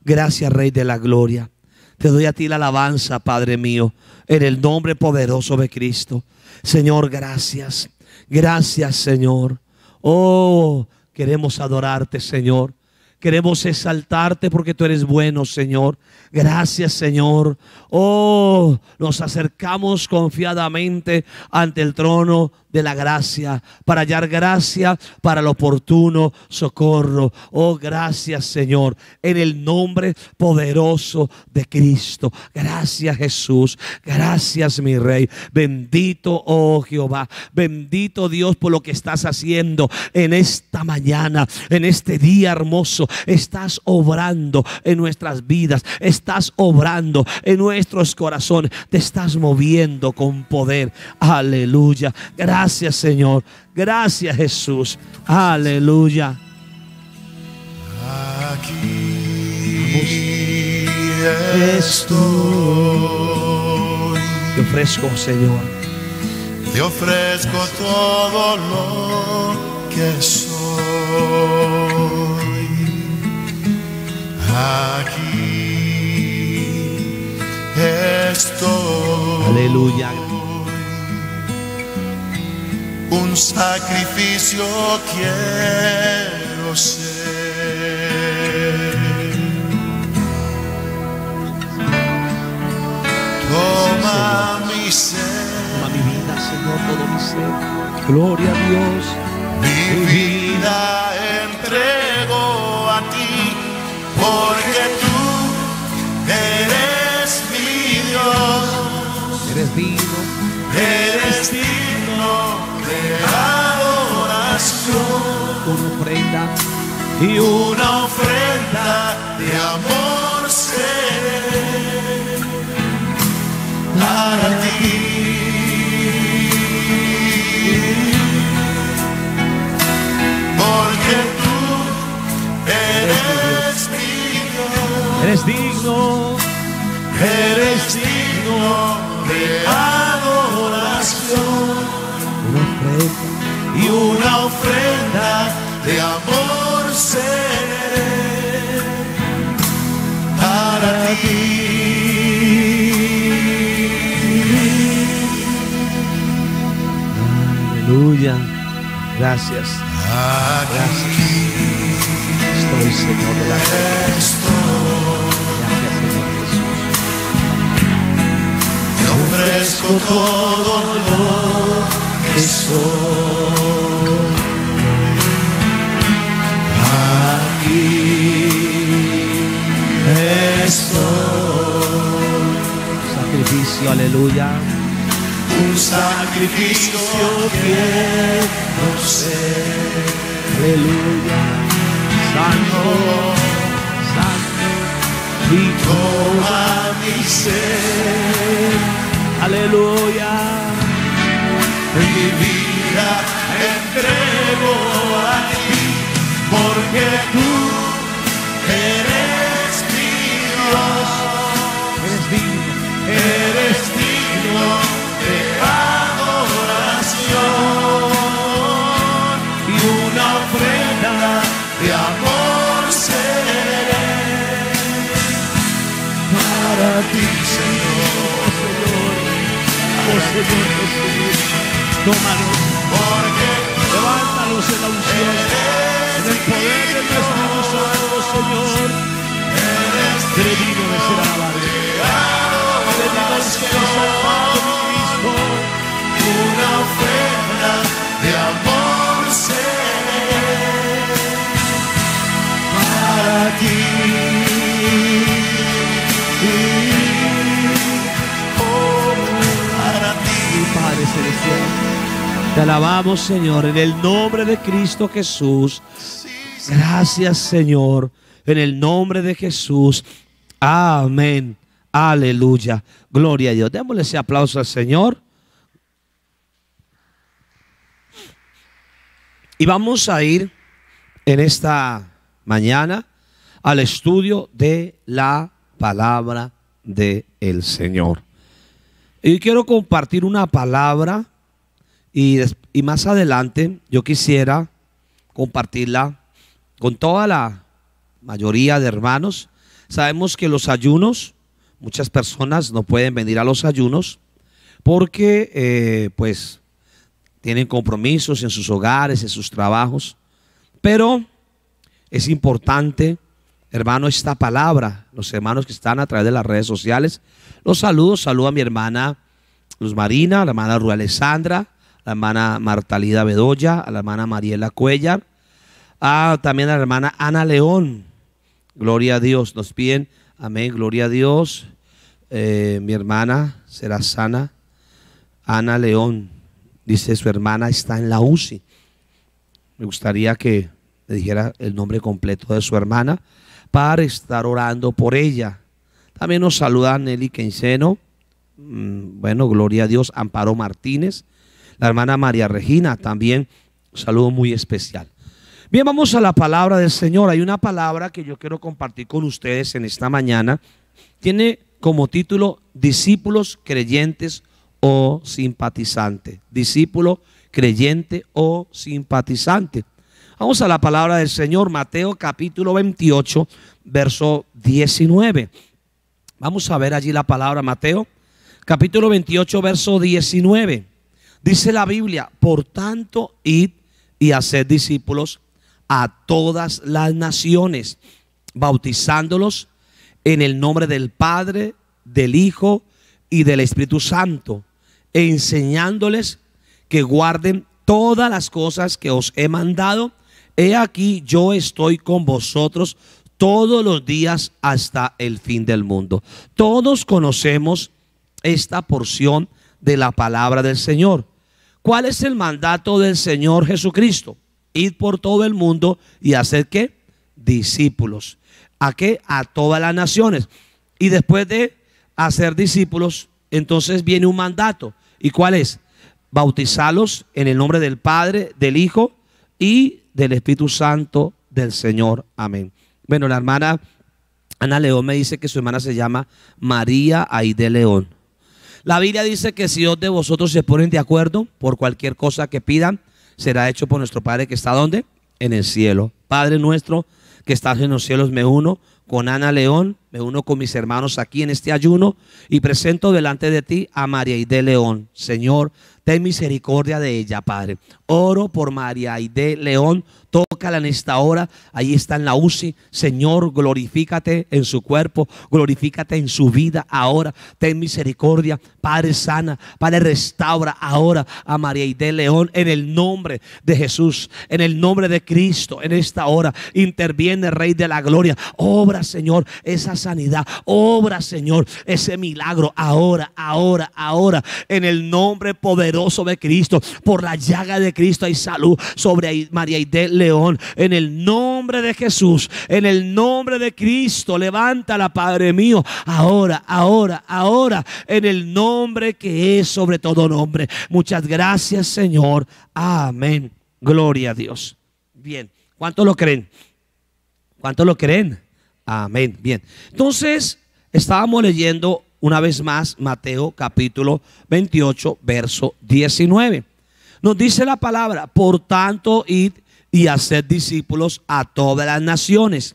Gracias Rey de la Gloria. Te doy a ti la alabanza, Padre mío, en el nombre poderoso de Cristo. Señor, gracias. Gracias, Señor. Oh, queremos adorarte, Señor. Queremos exaltarte porque tú eres bueno, Señor. Gracias, Señor. Oh, nos acercamos confiadamente ante el trono de la gracia, para hallar gracia para el oportuno socorro. Oh, gracias Señor, en el nombre poderoso de Cristo. Gracias Jesús, gracias mi Rey. Bendito, oh Jehová, bendito Dios por lo que estás haciendo en esta mañana, en este día hermoso. Estás obrando en nuestras vidas, estás obrando en nuestros corazones, te estás moviendo con poder. Aleluya. Gracias Gracias Señor. Gracias Jesús. Aleluya. Aquí estoy. Te ofrezco, Señor. Te ofrezco todo lo que soy. Aquí estoy. Aleluya un sacrificio quiero ser. Toma mi ser, toma mi vida, Señor, todo mi ser. Gloria a Dios. Mi vida entrego a ti, porque tú eres mi Dios. Eres mío. Eres adoración. ofrenda y una ofrenda de amor seré para ti. Porque tú eres digno, eres digno, eres digno de amor y una ofrenda de amor seré para ti. Aleluya. Gracias. Gracias. Estoy, Señor, de la Gracias, Señor Te ofrezco todo lo estoy Aquí estoy. Un sacrificio, aleluya. Un sacrificio que no sé. Aleluya. Santo. santo, toma mi ser. Aleluya mi vida entrego a ti, porque tú eres mi Dios, eres digno, eres digno de adoración y una ofrenda de amor seré para ti, Señor. Oh, Señor, oh, Señor. Tómalo. Porque levántalos en la unción. En el poder de tu Espíritu Santo, Señor. Eres digno de ser alabado. Eres de ser mi Cristo. Una ofrenda de amor seré para ti. Oh, para ti, Padre Celestial. Te alabamos, Señor, en el nombre de Cristo Jesús. Gracias, Señor, en el nombre de Jesús. Amén. Aleluya. Gloria a Dios. Démosle ese aplauso al Señor. Y vamos a ir en esta mañana al estudio de la palabra del el Señor. Y quiero compartir una palabra y, más adelante yo quisiera compartirla con toda la mayoría de hermanos. Sabemos que los ayunos, muchas personas no pueden venir a los ayunos porque eh, pues tienen compromisos en sus hogares, en sus trabajos. Pero es importante, hermano, esta palabra. Los hermanos que están a través de las redes sociales, los saludos. Saludo a mi hermana Luz Marina, la hermana Alessandra la hermana Martalida Bedoya, a la hermana Mariela Cuellar, a también a la hermana Ana León. Gloria a Dios, nos piden, amén, gloria a Dios. Eh, mi hermana será sana, Ana León, dice su hermana está en la UCI. Me gustaría que le dijera el nombre completo de su hermana para estar orando por ella. También nos saluda Nelly Quinceno, mm, bueno, gloria a Dios, Amparo Martínez, la hermana María Regina también. Un saludo muy especial. Bien, vamos a la palabra del Señor. Hay una palabra que yo quiero compartir con ustedes en esta mañana. Tiene como título discípulos creyentes o simpatizantes Discípulo creyente o simpatizante. Vamos a la palabra del Señor, Mateo capítulo 28, verso 19. Vamos a ver allí la palabra, Mateo capítulo 28, verso 19. Dice la Biblia, por tanto, id y haced discípulos a todas las naciones, bautizándolos en el nombre del Padre, del Hijo y del Espíritu Santo, e enseñándoles que guarden todas las cosas que os he mandado. He aquí, yo estoy con vosotros todos los días hasta el fin del mundo. Todos conocemos esta porción de la palabra del Señor. ¿Cuál es el mandato del Señor Jesucristo? Id por todo el mundo y hacer qué? Discípulos. ¿A qué? A todas las naciones. Y después de hacer discípulos, entonces viene un mandato. ¿Y cuál es? Bautizarlos en el nombre del Padre, del Hijo y del Espíritu Santo del Señor. Amén. Bueno, la hermana Ana León me dice que su hermana se llama María Aide León. La Biblia dice que si dos de vosotros se ponen de acuerdo por cualquier cosa que pidan, será hecho por nuestro Padre que está donde? En el cielo. Padre nuestro que estás en los cielos, me uno con Ana León, me uno con mis hermanos aquí en este ayuno y presento delante de ti a María de León. Señor, ten misericordia de ella, Padre. Oro por María de León en esta hora. Ahí está en la UCI. Señor, glorifícate en su cuerpo, glorifícate en su vida ahora. Ten misericordia, Padre sana, Padre restaura ahora a María y de León en el nombre de Jesús, en el nombre de Cristo. En esta hora interviene Rey de la Gloria. Obra, Señor, esa sanidad. Obra, Señor, ese milagro ahora, ahora, ahora. En el nombre poderoso de Cristo, por la llaga de Cristo hay salud sobre María y de León en el nombre de Jesús, en el nombre de Cristo, levántala, Padre mío. Ahora, ahora, ahora, en el nombre que es sobre todo nombre. Muchas gracias, Señor. Amén. Gloria a Dios. Bien, ¿cuánto lo creen? ¿Cuánto lo creen? Amén. Bien. Entonces, estábamos leyendo una vez más Mateo capítulo 28, verso 19. Nos dice la palabra, por tanto, id y hacer discípulos a todas las naciones,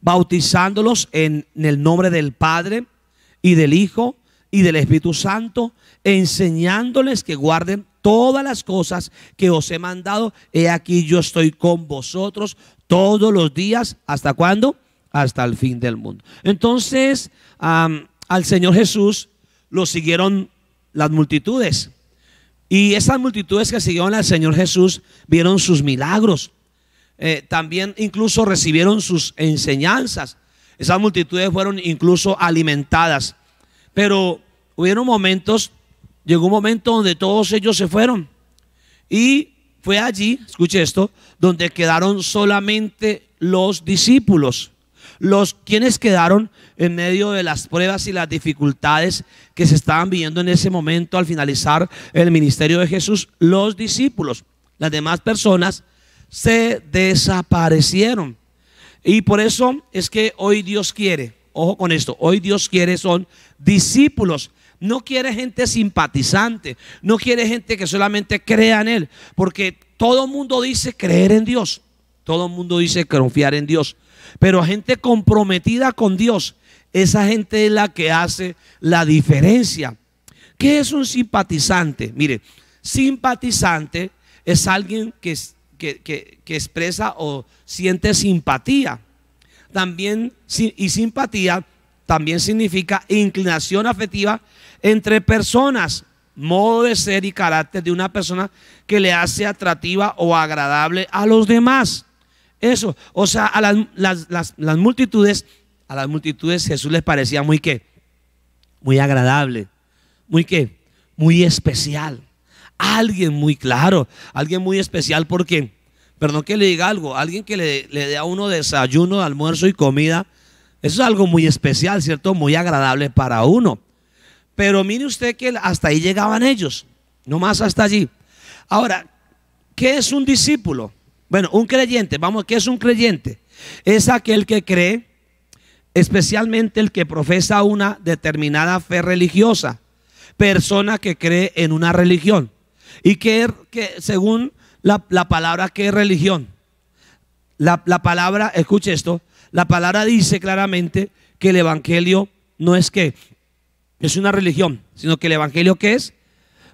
bautizándolos en, el nombre del Padre y del Hijo y del Espíritu Santo, enseñándoles que guarden todas las cosas que os he mandado. He aquí yo estoy con vosotros todos los días. ¿Hasta cuándo? Hasta el fin del mundo. Entonces al Señor Jesús lo siguieron las multitudes. Y esas multitudes que siguieron al Señor Jesús vieron sus milagros. Eh, también incluso recibieron sus enseñanzas. Esas multitudes fueron incluso alimentadas. Pero hubieron momentos, llegó un momento donde todos ellos se fueron. Y fue allí, escuche esto, donde quedaron solamente los discípulos los quienes quedaron en medio de las pruebas y las dificultades que se estaban viviendo en ese momento al finalizar el ministerio de Jesús, los discípulos, las demás personas, se desaparecieron. Y por eso es que hoy Dios quiere, ojo con esto, hoy Dios quiere son discípulos. No quiere gente simpatizante, no quiere gente que solamente crea en Él, porque todo mundo dice creer en Dios, todo mundo dice confiar en Dios, pero gente comprometida con Dios, esa gente es la que hace la diferencia. ¿Qué es un simpatizante? Mire, simpatizante es alguien que, que, expresa o siente simpatía. También, y simpatía también significa inclinación afectiva entre personas, modo de ser y carácter de una persona que le hace atractiva o agradable a los demás eso. O sea, a las, multitudes, a las multitudes Jesús les parecía muy que, muy agradable, muy que, muy especial. Alguien muy claro, alguien muy especial porque, perdón que le diga algo, alguien que le, le dé a uno desayuno, almuerzo y comida, eso es algo muy especial, ¿cierto? Muy agradable para uno. Pero mire usted que hasta ahí llegaban ellos, no más hasta allí. Ahora, ¿qué es un discípulo? Bueno, un creyente, vamos, ¿qué es un creyente? Es aquel que cree, especialmente el que profesa una determinada fe religiosa, persona que cree en una religión. Y que, que según la, palabra, ¿qué es religión? La, palabra, escuche esto, la palabra dice claramente que el Evangelio no es que es una religión, sino que el Evangelio ¿qué es,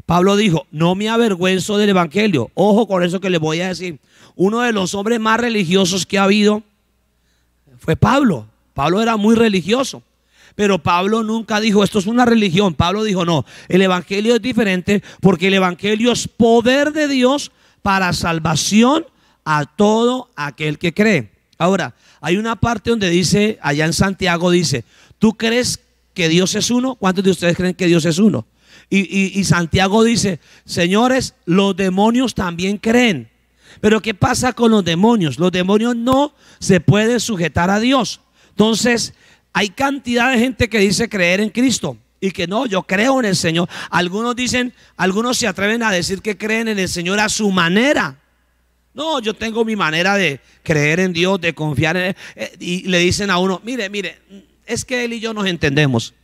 Pablo dijo, no me avergüenzo del Evangelio. Ojo con eso que le voy a decir uno de los hombres más religiosos que ha habido fue Pablo. Pablo era muy religioso. Pero Pablo nunca dijo, esto es una religión. Pablo dijo, no, el Evangelio es diferente porque el Evangelio es poder de Dios para salvación a todo aquel que cree. Ahora, hay una parte donde dice, allá en Santiago dice, ¿tú crees que Dios es uno? ¿Cuántos de ustedes creen que Dios es uno? Y, Santiago dice, señores, los demonios también creen pero ¿qué pasa con los demonios? Los demonios no se pueden sujetar a Dios. Entonces, hay cantidad de gente que dice creer en Cristo y que no, yo creo en el Señor. Algunos dicen, algunos se atreven a decir que creen en el Señor a su manera. No, yo tengo mi manera de creer en Dios, de confiar en Él. Eh, y le dicen a uno, mire, mire, es que Él y yo nos entendemos.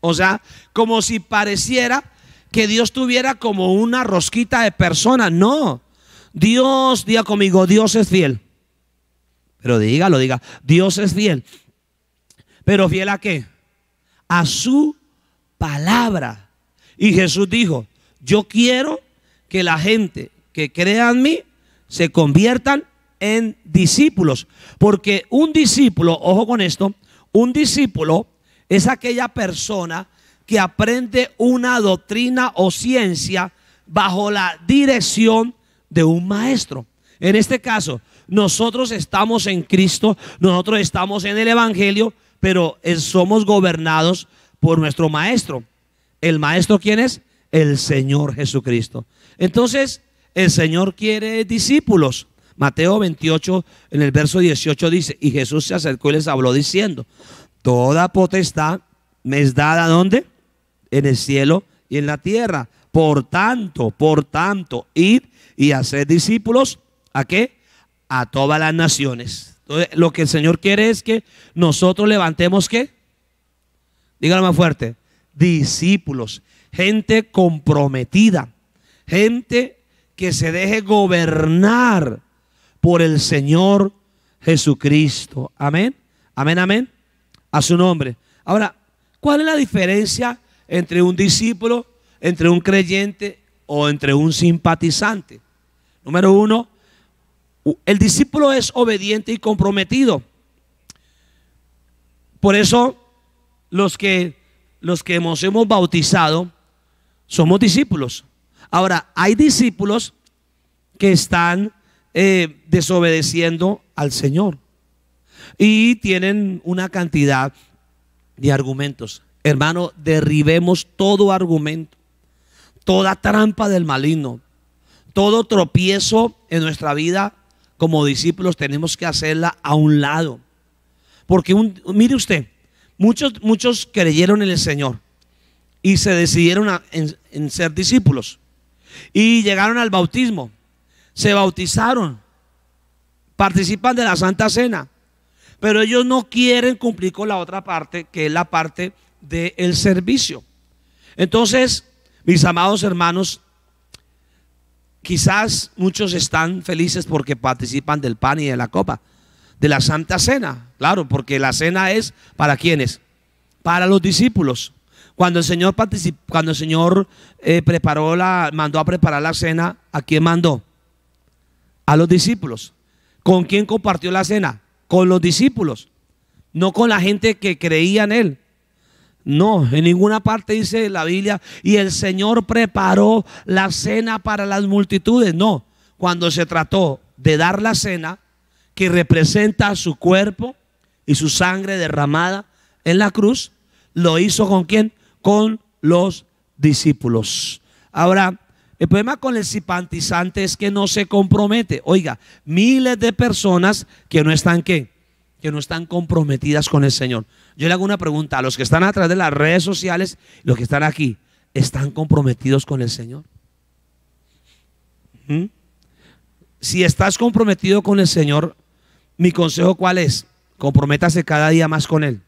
O sea, como si pareciera que Dios tuviera como una rosquita de personas. No, Dios, diga conmigo, Dios es fiel. Pero dígalo, diga, Dios es fiel. Pero fiel a qué? A su palabra. Y Jesús dijo, yo quiero que la gente que crea en mí se conviertan en discípulos. Porque un discípulo, ojo con esto, un discípulo es aquella persona que aprende una doctrina o ciencia bajo la dirección de un maestro. En este caso, nosotros estamos en Cristo, nosotros estamos en el Evangelio, pero eh, somos gobernados por nuestro maestro. ¿El maestro quién es? El Señor Jesucristo. Entonces, el Señor quiere discípulos. Mateo 28, en el verso 18 dice, y Jesús se acercó y les habló diciendo, toda potestad me es dada ¿dónde? En el cielo y en la tierra. Por tanto, por tanto, id y hacer discípulos a qué? A todas las naciones. Entonces, lo que el Señor quiere es que nosotros levantemos qué? Dígalo más fuerte. Discípulos, gente comprometida, gente que se deje gobernar por el Señor Jesucristo. Amén. Amén, amén. A su nombre. Ahora, ¿cuál es la diferencia entre un discípulo, entre un creyente o entre un simpatizante? Número uno, el discípulo es obediente y comprometido. Por eso los que, los que nos hemos bautizado somos discípulos. Ahora, hay discípulos que están eh, desobedeciendo al Señor y tienen una cantidad de argumentos. Hermano, derribemos todo argumento, toda trampa del maligno, todo tropiezo en nuestra vida como discípulos tenemos que hacerla a un lado. Porque mire usted, muchos, muchos creyeron en el Señor y se decidieron a, en, ser discípulos y llegaron al bautismo, se bautizaron, participan de la Santa Cena, pero ellos no quieren cumplir con la otra parte, que es la parte del servicio. Entonces, mis amados hermanos, Quizás muchos están felices porque participan del pan y de la copa, de la Santa Cena. Claro, porque la cena es para quienes? Para los discípulos. Cuando el Señor, participó, cuando el Señor eh, preparó la, mandó a preparar la cena, ¿a quién mandó? A los discípulos. ¿Con quién compartió la cena? Con los discípulos. No con la gente que creía en Él. No, en ninguna parte dice la Biblia, y el Señor preparó la cena para las multitudes. No, cuando se trató de dar la cena, que representa su cuerpo y su sangre derramada en la cruz, lo hizo con quién? Con los discípulos. Ahora, el problema con el simpatizante es que no se compromete. Oiga, miles de personas que no están qué? que no están comprometidas con el Señor. Yo le hago una pregunta a los que están atrás de las redes sociales, los que están aquí, ¿están comprometidos con el Señor? ¿Mm? Si estás comprometido con el Señor, mi consejo cuál es? Comprométase cada día más con Él.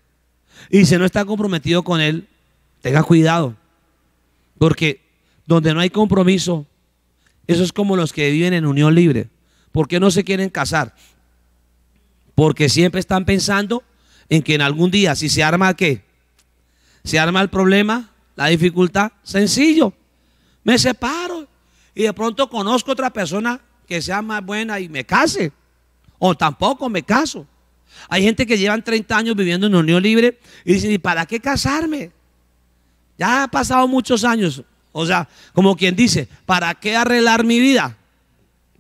Y si no está comprometido con Él, tenga cuidado. Porque donde no hay compromiso, eso es como los que viven en unión libre. ¿Por qué no se quieren casar? Porque siempre están pensando en que en algún día, si se arma qué, se arma el problema, la dificultad, sencillo, me separo y de pronto conozco otra persona que sea más buena y me case, o tampoco me caso. Hay gente que llevan 30 años viviendo en unión libre y dicen, ¿y para qué casarme? Ya han pasado muchos años. O sea, como quien dice, ¿para qué arreglar mi vida?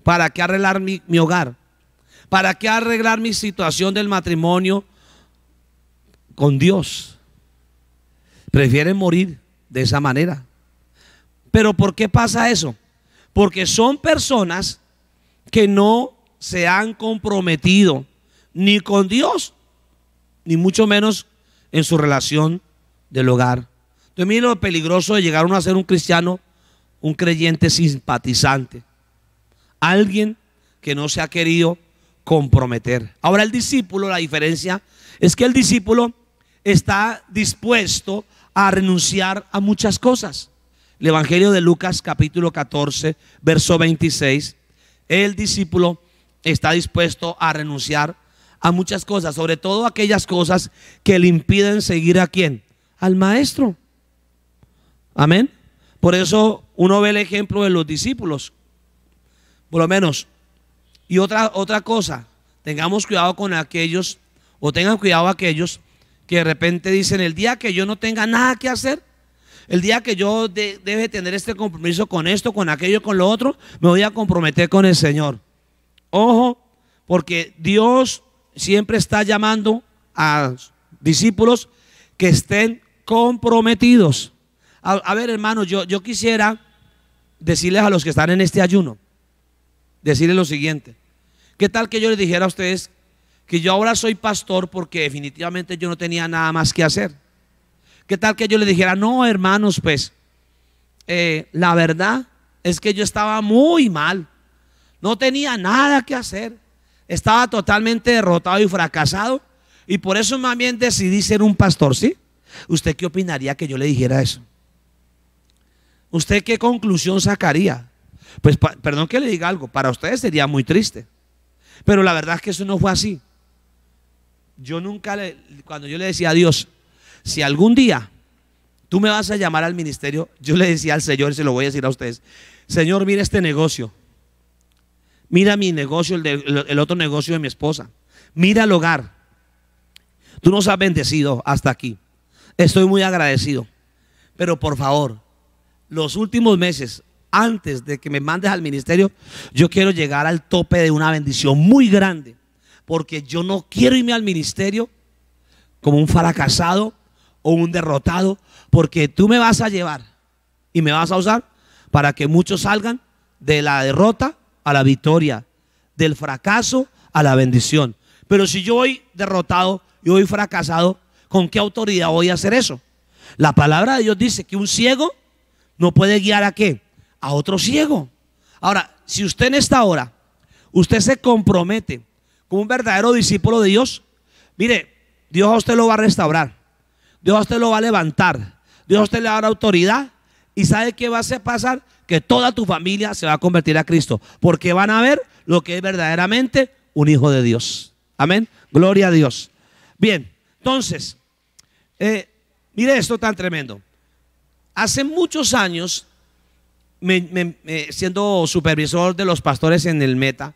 ¿Para qué arreglar mi hogar? ¿Para qué arreglar mi situación del matrimonio con Dios? Prefieren morir de esa manera. Pero ¿por qué pasa eso? Porque son personas que no se han comprometido ni con Dios, ni mucho menos en su relación del hogar. Entonces, miren lo peligroso de llegar a ser un cristiano, un creyente simpatizante. Alguien que no se ha querido comprometer. Ahora el discípulo, la diferencia es que el discípulo está dispuesto a renunciar a muchas cosas. El Evangelio de Lucas capítulo 14, verso 26, el discípulo está dispuesto a renunciar a muchas cosas, sobre todo aquellas cosas que le impiden seguir a quién? Al maestro. Amén. Por eso uno ve el ejemplo de los discípulos. Por lo menos y otra, otra cosa, tengamos cuidado con aquellos, o tengan cuidado aquellos que de repente dicen, el día que yo no tenga nada que hacer, el día que yo de, tener este compromiso con esto, con aquello, con lo otro, me voy a comprometer con el Señor. Ojo, porque Dios siempre está llamando a discípulos que estén comprometidos. A, ver, hermanos, yo, yo quisiera decirles a los que están en este ayuno, decirle lo siguiente. ¿Qué tal que yo le dijera a ustedes que yo ahora soy pastor porque definitivamente yo no tenía nada más que hacer? ¿Qué tal que yo le dijera, no, hermanos, pues eh, la verdad es que yo estaba muy mal. No tenía nada que hacer. Estaba totalmente derrotado y fracasado. Y por eso más bien decidí ser un pastor, ¿sí? ¿Usted qué opinaría que yo le dijera eso? ¿Usted qué conclusión sacaría? Pues perdón que le diga algo, para ustedes sería muy triste. Pero la verdad es que eso no fue así. Yo nunca, le, cuando yo le decía a Dios, si algún día tú me vas a llamar al ministerio, yo le decía al Señor, y se lo voy a decir a ustedes, Señor, mira este negocio, mira mi negocio, el, el otro negocio de mi esposa, mira el hogar. Tú nos has bendecido hasta aquí. Estoy muy agradecido. Pero por favor, los últimos meses, antes de que me mandes al ministerio, yo quiero llegar al tope de una bendición muy grande. Porque yo no quiero irme al ministerio como un fracasado o un derrotado, porque tú me vas a llevar y me vas a usar para que muchos salgan de la derrota a la victoria, del fracaso a la bendición. Pero si yo voy derrotado y voy fracasado, ¿con qué autoridad voy a hacer eso? La palabra de Dios dice que un ciego no puede guiar a qué? a otro ciego. Ahora, si usted en esta hora, usted se compromete como un verdadero discípulo de Dios, mire, Dios a usted lo va a restaurar, Dios a usted lo va a levantar, Dios a usted le va a dar autoridad y sabe qué va a pasar, que toda tu familia se va a convertir a Cristo, porque van a ver lo que es verdaderamente un hijo de Dios. Amén, gloria a Dios. Bien, entonces, eh, mire esto tan tremendo. Hace muchos años, siendo supervisor de los pastores en el Meta,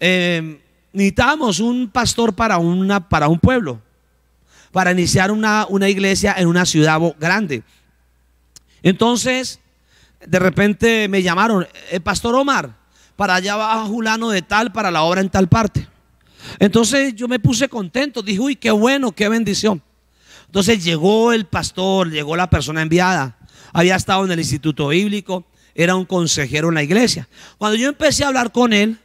eh, necesitábamos un pastor para, una, para un pueblo, para iniciar una, una iglesia en una ciudad grande. Entonces, de repente me llamaron, el eh, pastor Omar, para allá va Julano de tal, para la obra en tal parte. Entonces yo me puse contento, dije, uy, qué bueno, qué bendición. Entonces llegó el pastor, llegó la persona enviada había estado en el Instituto Bíblico, era un consejero en la iglesia. Cuando yo empecé a hablar con él,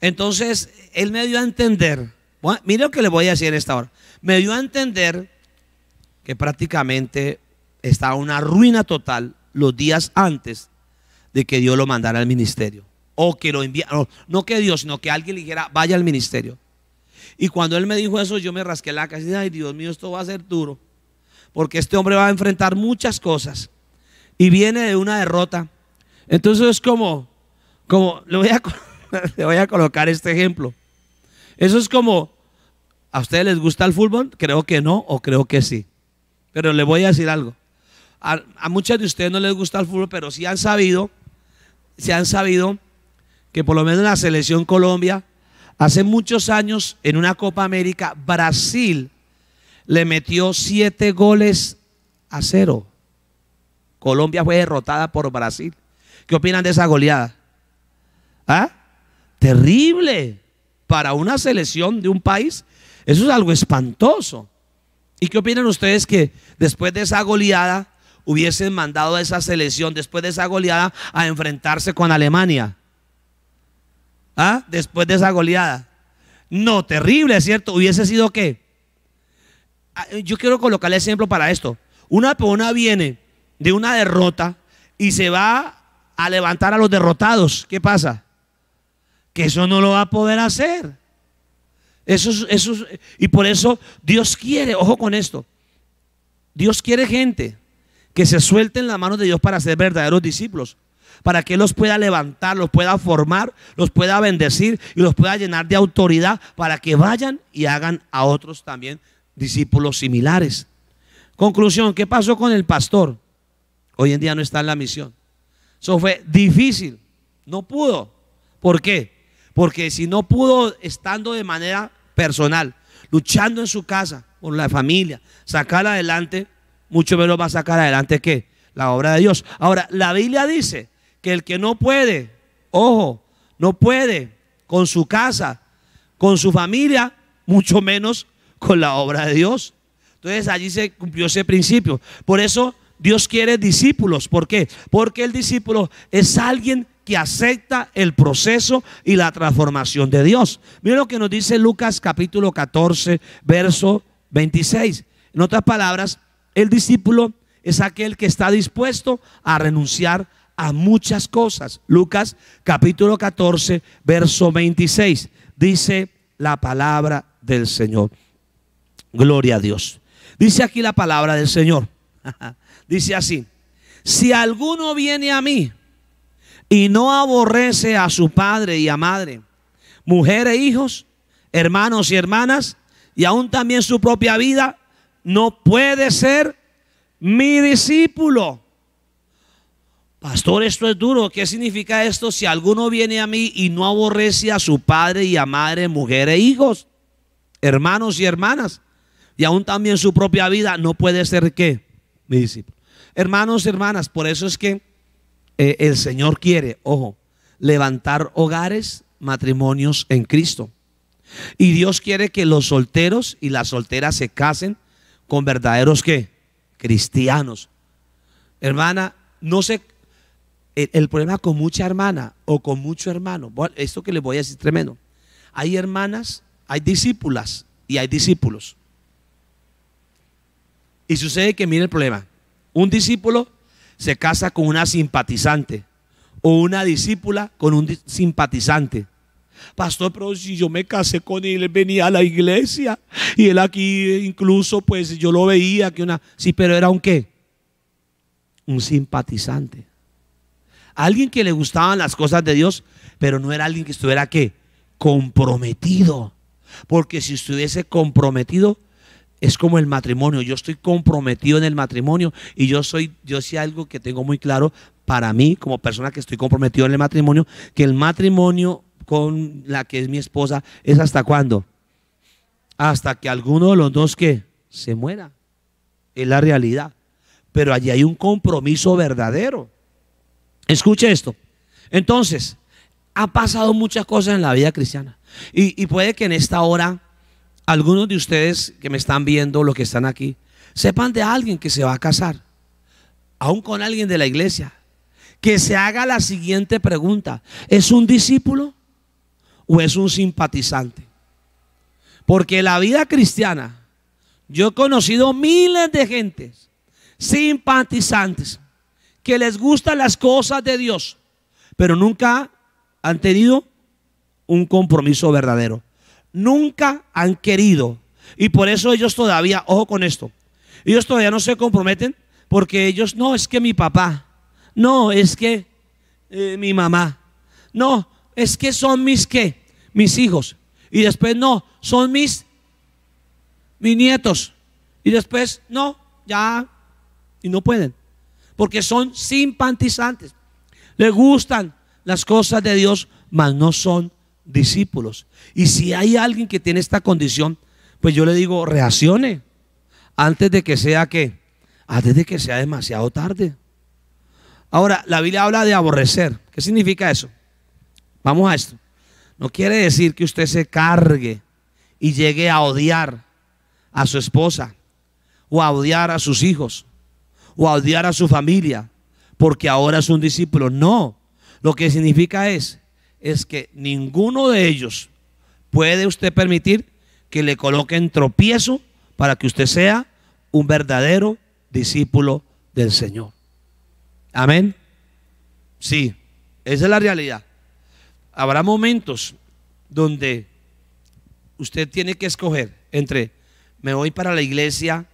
entonces él me dio a entender, bueno, mire lo que le voy a decir en esta hora, me dio a entender que prácticamente estaba una ruina total los días antes de que Dios lo mandara al ministerio. O que lo enviara, no, que Dios, sino que alguien le dijera, vaya al ministerio. Y cuando él me dijo eso, yo me rasqué la casa y dije, ay Dios mío, esto va a ser duro. Porque este hombre va a enfrentar muchas cosas y viene de una derrota. Entonces es como, como le voy a, colocar este ejemplo. Eso es como, ¿a ustedes les gusta el fútbol? Creo que no o creo que sí. Pero le voy a decir algo. A, muchos muchas de ustedes no les gusta el fútbol, pero sí han sabido, sí han sabido que por lo menos en la selección Colombia, hace muchos años en una Copa América, Brasil le metió siete goles a cero. Colombia fue derrotada por Brasil. ¿Qué opinan de esa goleada? ¿Ah? Terrible. Para una selección de un país, eso es algo espantoso. ¿Y qué opinan ustedes que después de esa goleada hubiesen mandado a esa selección, después de esa goleada, a enfrentarse con Alemania? ¿Ah? Después de esa goleada. No, terrible, ¿cierto? Hubiese sido qué? Ah, yo quiero colocarle ejemplo para esto. Una persona viene de una derrota y se va a levantar a los derrotados, ¿qué pasa? Que eso no lo va a poder hacer. Eso, eso, y por eso Dios quiere, ojo con esto, Dios quiere gente que se suelte en las manos de Dios para ser verdaderos discípulos, para que los pueda levantar, los pueda formar, los pueda bendecir y los pueda llenar de autoridad para que vayan y hagan a otros también discípulos similares. Conclusión, ¿qué pasó con el pastor? Hoy en día no está en la misión. Eso fue difícil. No pudo. ¿Por qué? Porque si no pudo estando de manera personal, luchando en su casa, por la familia, sacar adelante, mucho menos va a sacar adelante que la obra de Dios. Ahora, la Biblia dice que el que no puede, ojo, no puede con su casa, con su familia, mucho menos con la obra de Dios. Entonces allí se cumplió ese principio. Por eso Dios quiere discípulos. ¿Por qué? Porque el discípulo es alguien que acepta el proceso y la transformación de Dios. Mira lo que nos dice Lucas capítulo 14, verso 26. En otras palabras, el discípulo es aquel que está dispuesto a renunciar a muchas cosas. Lucas capítulo 14, verso 26. Dice la palabra del Señor. Gloria a Dios. Dice aquí la palabra del Señor. Dice así, si alguno viene a mí y no aborrece a su padre y a madre, mujer e hijos, hermanos y hermanas, y aún también su propia vida, no puede ser mi discípulo. Pastor, esto es duro. ¿Qué significa esto? Si alguno viene a mí y no aborrece a su padre y a madre, mujer e hijos, hermanos y hermanas, y aún también su propia vida, no puede ser qué? mi discípulo. Hermanos, hermanas, por eso es que eh, el Señor quiere, ojo, levantar hogares, matrimonios en Cristo. Y Dios quiere que los solteros y las solteras se casen con verdaderos que cristianos. Hermana, no sé el, el, problema con mucha hermana o con mucho hermano, esto que les voy a decir tremendo. Hay hermanas, hay discípulas y hay discípulos. Y sucede que, mire el problema, un discípulo se casa con una simpatizante o una discípula con un simpatizante. Pastor, pero si yo me casé con él, él venía a la iglesia y él aquí eh, incluso pues yo lo veía que una... Sí, pero era un qué? Un simpatizante. Alguien que le gustaban las cosas de Dios, pero no era alguien que estuviera qué? Comprometido. Porque si estuviese comprometido, es como el matrimonio. Yo estoy comprometido en el matrimonio y yo soy, yo sé algo que tengo muy claro para mí, como persona que estoy comprometido en el matrimonio, que el matrimonio con la que es mi esposa es hasta cuándo? Hasta que alguno de los dos que se muera. Es la realidad. Pero allí hay un compromiso verdadero. Escuche esto. Entonces, ha pasado muchas cosas en la vida cristiana. Y, y puede que en esta hora algunos de ustedes que me están viendo, los que están aquí, sepan de alguien que se va a casar, aún con alguien de la iglesia, que se haga la siguiente pregunta, ¿es un discípulo o es un simpatizante? Porque la vida cristiana, yo he conocido miles de gentes simpatizantes que les gustan las cosas de Dios, pero nunca han tenido un compromiso verdadero nunca han querido. Y por eso ellos todavía, ojo con esto, ellos todavía no se comprometen porque ellos, no, es que mi papá, no, es que eh, mi mamá, no, es que son mis qué, mis hijos. Y después, no, son mis, mis nietos. Y después, no, ya, y no pueden. Porque son simpatizantes. Les gustan las cosas de Dios, mas no son discípulos. Y si hay alguien que tiene esta condición, pues yo le digo, reaccione antes de que sea que antes de que sea demasiado tarde. Ahora, la Biblia habla de aborrecer. ¿Qué significa eso? Vamos a esto. No quiere decir que usted se cargue y llegue a odiar a su esposa o a odiar a sus hijos o a odiar a su familia porque ahora es un discípulo. No, lo que significa es es que ninguno de ellos puede usted permitir que le coloquen tropiezo para que usted sea un verdadero discípulo del Señor. Amén. Sí, esa es la realidad. Habrá momentos donde usted tiene que escoger entre me voy para la iglesia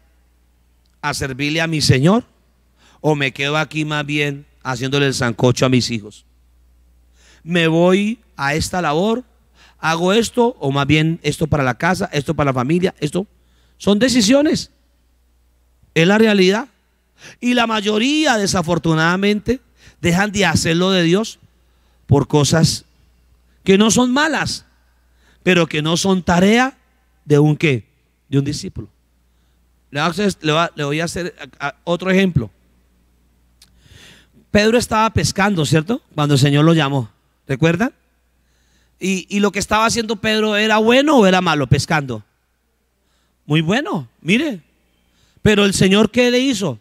a servirle a mi Señor o me quedo aquí más bien haciéndole el sancocho a mis hijos me voy a esta labor, hago esto, o más bien esto para la casa, esto para la familia, esto. Son decisiones. Es la realidad. Y la mayoría, desafortunadamente, dejan de hacerlo de Dios por cosas que no son malas, pero que no son tarea de un qué, de un discípulo. Le voy a hacer otro ejemplo. Pedro estaba pescando, ¿cierto? Cuando el Señor lo llamó. ¿Recuerdan? Y, lo que estaba haciendo Pedro era bueno o era malo pescando. Muy bueno, mire. Pero el Señor, ¿qué le hizo?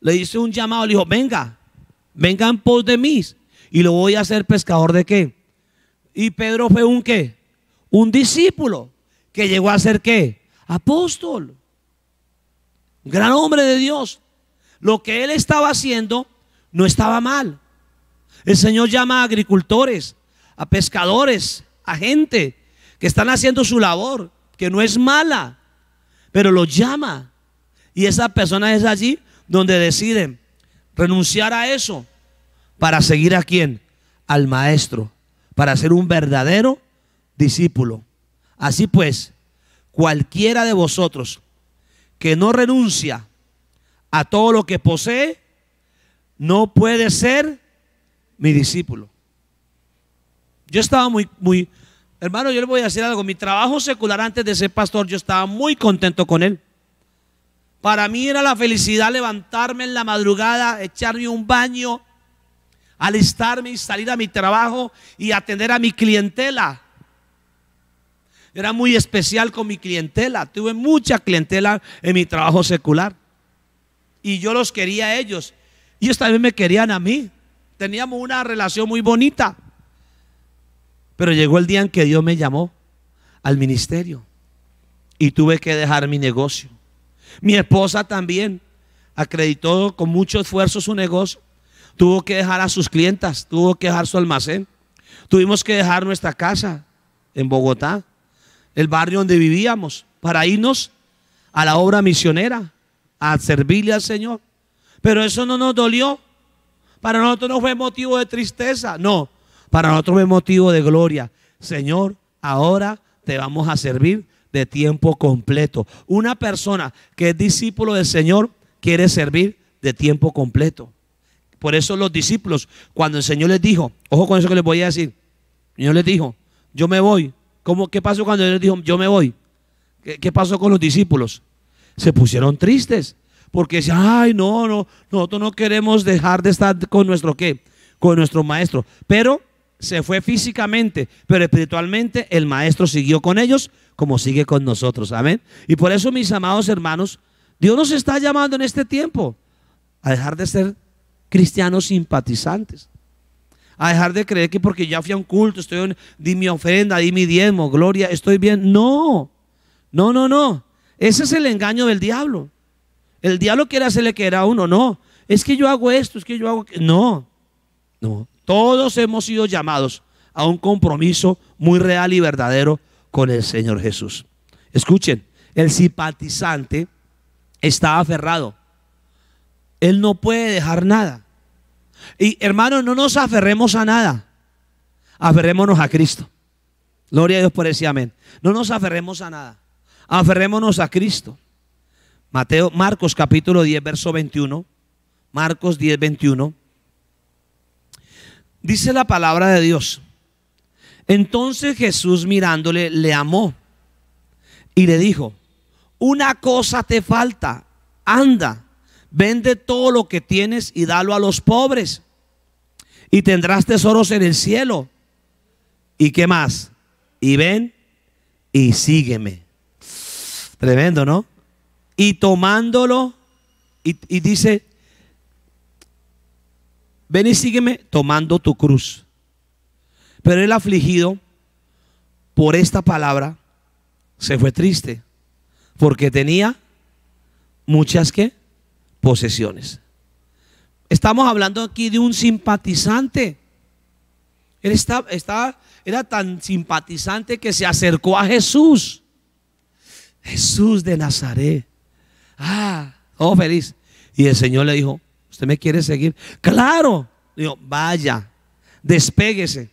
Le hizo un llamado, le dijo, venga, vengan pos de mí y lo voy a hacer pescador de qué. Y Pedro fue un qué? Un discípulo que llegó a ser qué? Apóstol. gran hombre de Dios. Lo que él estaba haciendo no estaba mal. El Señor llama a agricultores, a pescadores, a gente que están haciendo su labor, que no es mala, pero lo llama. Y esa persona es allí donde deciden renunciar a eso para seguir a quién? Al maestro, para ser un verdadero discípulo. Así pues, cualquiera de vosotros que no renuncia a todo lo que posee, no puede ser mi discípulo. Yo estaba muy, muy, hermano, yo le voy a decir algo, mi trabajo secular antes de ser pastor, yo estaba muy contento con él. Para mí era la felicidad levantarme en la madrugada, echarme un baño, alistarme y salir a mi trabajo y atender a mi clientela. Era muy especial con mi clientela. Tuve mucha clientela en mi trabajo secular. Y yo los quería a ellos. Y ellos también me querían a mí. Teníamos una relación muy bonita. Pero llegó el día en que Dios me llamó al ministerio y tuve que dejar mi negocio. Mi esposa también acreditó con mucho esfuerzo su negocio. Tuvo que dejar a sus clientas, tuvo que dejar su almacén. Tuvimos que dejar nuestra casa en Bogotá, el barrio donde vivíamos, para irnos a la obra misionera, a servirle al Señor. Pero eso no nos dolió. Para nosotros no fue motivo de tristeza, no. Para nosotros fue motivo de gloria. Señor, ahora te vamos a servir de tiempo completo. Una persona que es discípulo del Señor quiere servir de tiempo completo. Por eso los discípulos, cuando el Señor les dijo, ojo con eso que les voy a decir, el Señor les dijo, yo me voy. ¿Cómo, ¿Qué pasó cuando él les dijo, yo me voy? ¿Qué, ¿Qué pasó con los discípulos? Se pusieron tristes porque dice, ay, no, no, nosotros no queremos dejar de estar con nuestro qué, con nuestro maestro. Pero se fue físicamente, pero espiritualmente el maestro siguió con ellos como sigue con nosotros. Amén. Y por eso, mis amados hermanos, Dios nos está llamando en este tiempo a dejar de ser cristianos simpatizantes. A dejar de creer que porque ya fui a un culto, estoy di mi ofrenda, di mi diezmo, gloria, estoy bien. No, no, no, no. Ese es el engaño del diablo. El diablo quiere hacerle que era uno, no. Es que yo hago esto, es que yo hago... No, no. Todos hemos sido llamados a un compromiso muy real y verdadero con el Señor Jesús. Escuchen, el simpatizante está aferrado. Él no puede dejar nada. Y hermanos, no nos aferremos a nada. Aferrémonos a Cristo. Gloria a Dios por ese amén. No nos aferremos a nada. Aferrémonos a Cristo. Mateo, Marcos capítulo 10, verso 21. Marcos 10, 21. Dice la palabra de Dios. Entonces Jesús mirándole le amó y le dijo, una cosa te falta, anda, vende todo lo que tienes y dalo a los pobres y tendrás tesoros en el cielo. ¿Y qué más? Y ven y sígueme. Tremendo, ¿no? y tomándolo, y, dice, ven y sígueme tomando tu cruz. Pero el afligido por esta palabra se fue triste porque tenía muchas que posesiones. Estamos hablando aquí de un simpatizante. Él era tan simpatizante que se acercó a Jesús. Jesús de Nazaret. Ah, oh, feliz. Y el Señor le dijo, ¿usted me quiere seguir? Claro. Dijo, vaya, despéguese.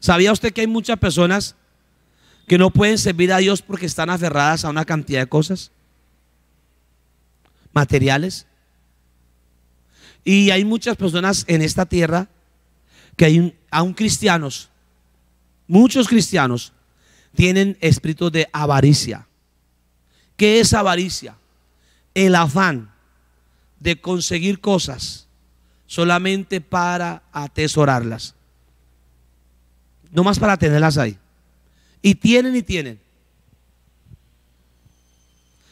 ¿Sabía usted que hay muchas personas que no pueden servir a Dios porque están aferradas a una cantidad de cosas? Materiales. Y hay muchas personas en esta tierra que hay aún cristianos, muchos cristianos, tienen espíritu de avaricia. ¿Qué es avaricia? El afán de conseguir cosas solamente para atesorarlas. No más para tenerlas ahí. Y tienen y tienen.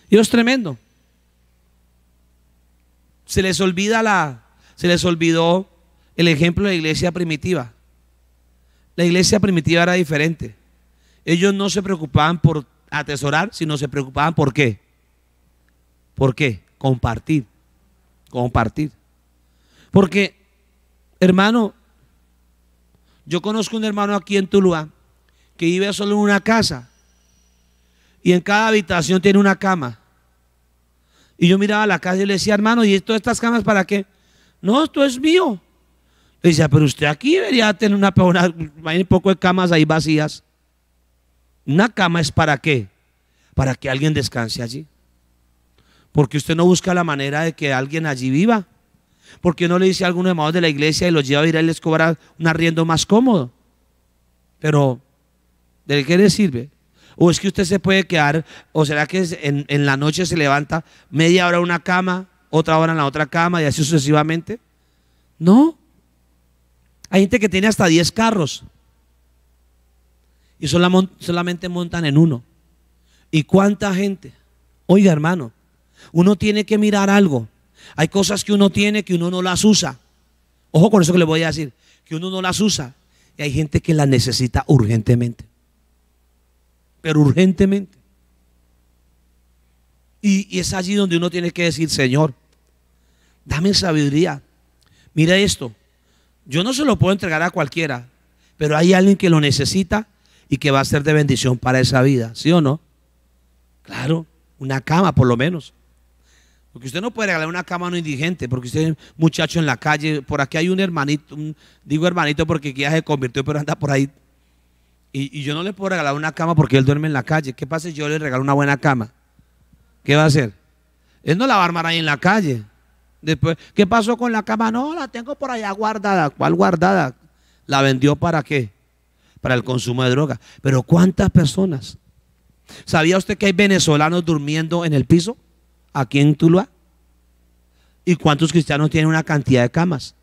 Y es tremendo. Se les olvida la se les olvidó el ejemplo de la iglesia primitiva. La iglesia primitiva era diferente. Ellos no se preocupaban por atesorar, si no se preocupaban por qué. ¿Por qué? Compartir. Compartir. Porque, hermano, yo conozco un hermano aquí en Tuluá que vive solo en una casa y en cada habitación tiene una cama. Y yo miraba la casa y le decía, hermano, ¿y todas estas camas para qué? No, esto es mío. Le decía, pero usted aquí debería tener una, una, un poco de camas ahí vacías. Una cama es para qué? Para que alguien descanse allí. Porque usted no busca la manera de que alguien allí viva. Porque no le dice a alguno de amados de la iglesia y los lleva a ir a les cobra un arriendo más cómodo. Pero, ¿de qué le sirve? O es que usted se puede quedar, o será que en, en la noche se levanta media hora en una cama, otra hora en la otra cama y así sucesivamente. No. Hay gente que tiene hasta 10 carros y solamente montan en uno. ¿Y cuánta gente? Oiga, hermano, uno tiene que mirar algo. Hay cosas que uno tiene que uno no las usa. Ojo con eso que le voy a decir, que uno no las usa. Y hay gente que las necesita urgentemente. Pero urgentemente. Y, es allí donde uno tiene que decir, Señor, dame sabiduría. Mira esto, yo no se lo puedo entregar a cualquiera, pero hay alguien que lo necesita y que va a ser de bendición para esa vida, ¿sí o no? Claro, una cama por lo menos. Porque usted no puede regalar una cama a un indigente, porque usted es muchacho en la calle, por aquí hay un hermanito, digo hermanito porque ya se convirtió, pero anda por ahí. Y, yo no le puedo regalar una cama porque él duerme en la calle. ¿Qué pasa si yo le regalo una buena cama? ¿Qué va a hacer? Él no la va a armar ahí en la calle. Después, ¿qué pasó con la cama? No, la tengo por allá guardada. ¿Cuál guardada? ¿La vendió para qué? para el consumo de droga. Pero ¿cuántas personas? ¿Sabía usted que hay venezolanos durmiendo en el piso aquí en Tuluá? ¿Y cuántos cristianos tienen una cantidad de camas?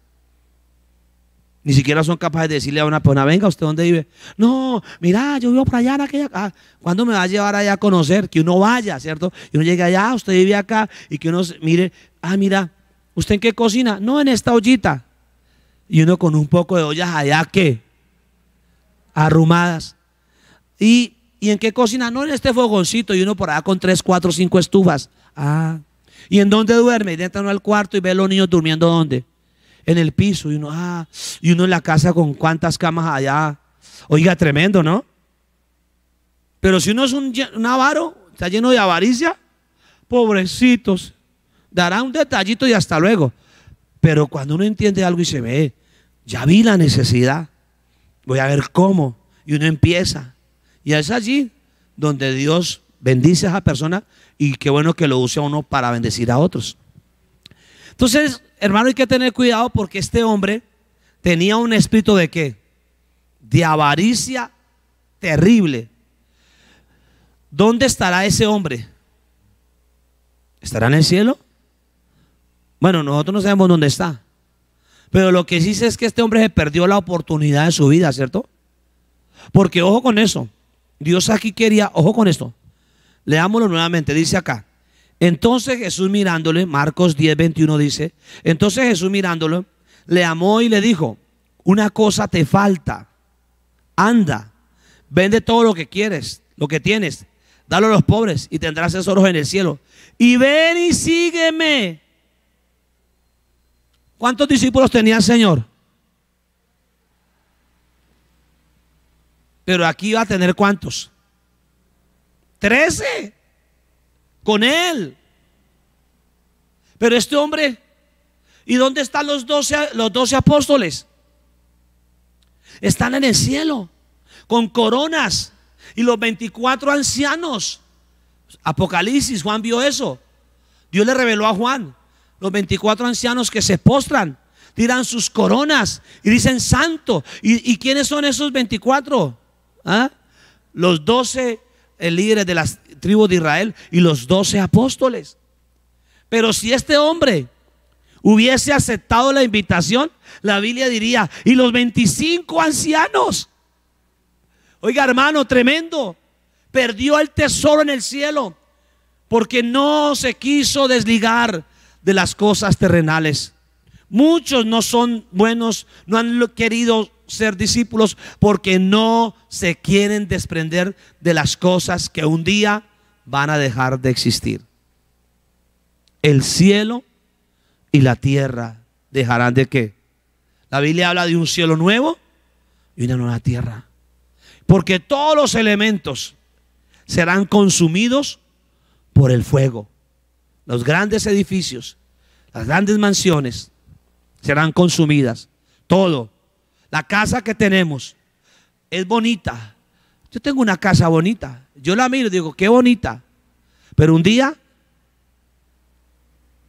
Ni siquiera son capaces de decirle a una persona, venga, ¿usted dónde vive? No, mira, yo vivo para allá en aquella... cuando ah, ¿Cuándo me va a llevar allá a conocer? Que uno vaya, ¿cierto? Y uno llegue allá, ah, usted vive acá, y que uno mire, ah, mira, ¿usted en qué cocina? No, en esta ollita. Y uno con un poco de ollas allá, ¿qué? arrumadas. ¿Y, ¿Y en qué cocina? No en este fogoncito y uno por allá con tres, cuatro, cinco estufas. Ah. ¿Y en dónde duerme? Y entra al cuarto y ve los niños durmiendo ¿dónde? En el piso. Y uno, ah, y uno en la casa con cuántas camas allá. Oiga, tremendo, ¿no? Pero si uno es un, un avaro, está lleno de avaricia, pobrecitos, dará un detallito y hasta luego. Pero cuando uno entiende algo y se ve, ya vi la necesidad, Voy a ver cómo. Y uno empieza. Y es allí donde Dios bendice a esa persona y qué bueno que lo use a uno para bendecir a otros. Entonces, hermano, hay que tener cuidado porque este hombre tenía un espíritu de qué? De avaricia terrible. ¿Dónde estará ese hombre? ¿Estará en el cielo? Bueno, nosotros no sabemos dónde está. Pero lo que sí es que este hombre se perdió la oportunidad de su vida, ¿cierto? Porque ojo con eso. Dios aquí quería, ojo con esto. Leámoslo nuevamente, dice acá. Entonces Jesús mirándole, Marcos 10, 21 dice, entonces Jesús mirándolo, le amó y le dijo, una cosa te falta, anda, vende todo lo que quieres, lo que tienes, dalo a los pobres y tendrás tesoros en el cielo. Y ven y sígueme. ¿Cuántos discípulos tenía el Señor? Pero aquí va a tener cuántos. Trece. Con él. Pero este hombre, ¿y dónde están los doce, los doce apóstoles? Están en el cielo, con coronas. Y los 24 ancianos. Apocalipsis, Juan vio eso. Dios le reveló a Juan. Los 24 ancianos que se postran, tiran sus coronas y dicen santo. ¿Y, quiénes son esos 24? ¿Ah? Los 12 eh, líderes de las tribus de Israel y los 12 apóstoles. Pero si este hombre hubiese aceptado la invitación, la Biblia diría, y los 25 ancianos. Oiga, hermano, tremendo. Perdió el tesoro en el cielo porque no se quiso desligar de las cosas terrenales. Muchos no son buenos, no han querido ser discípulos porque no se quieren desprender de las cosas que un día van a dejar de existir. El cielo y la tierra dejarán de qué? La Biblia habla de un cielo nuevo y una nueva tierra. Porque todos los elementos serán consumidos por el fuego los grandes edificios, las grandes mansiones serán consumidas. Todo. La casa que tenemos es bonita. Yo tengo una casa bonita. Yo la miro y digo, qué bonita. Pero un día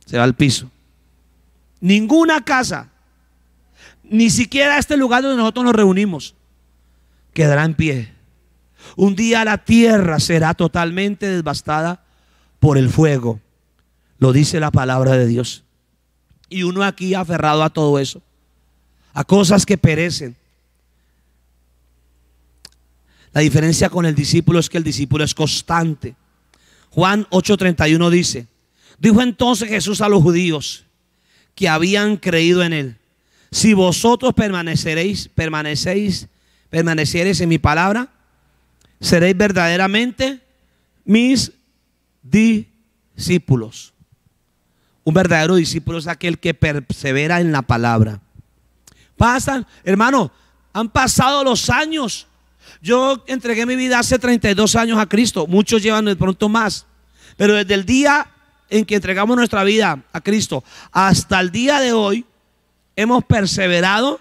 se va al piso. Ninguna casa, ni siquiera este lugar donde nosotros nos reunimos, quedará en pie. Un día la tierra será totalmente devastada por el fuego. Lo dice la palabra de Dios. Y uno aquí aferrado a todo eso, a cosas que perecen. La diferencia con el discípulo es que el discípulo es constante. Juan 8:31 dice, dijo entonces Jesús a los judíos que habían creído en él, si vosotros permaneceréis, permanecéis, permaneciereis en mi palabra, seréis verdaderamente mis discípulos. Un verdadero discípulo es aquel que persevera en la palabra. Pasan, hermano, han pasado los años. Yo entregué mi vida hace 32 años a Cristo. Muchos llevan de pronto más. Pero desde el día en que entregamos nuestra vida a Cristo hasta el día de hoy, hemos perseverado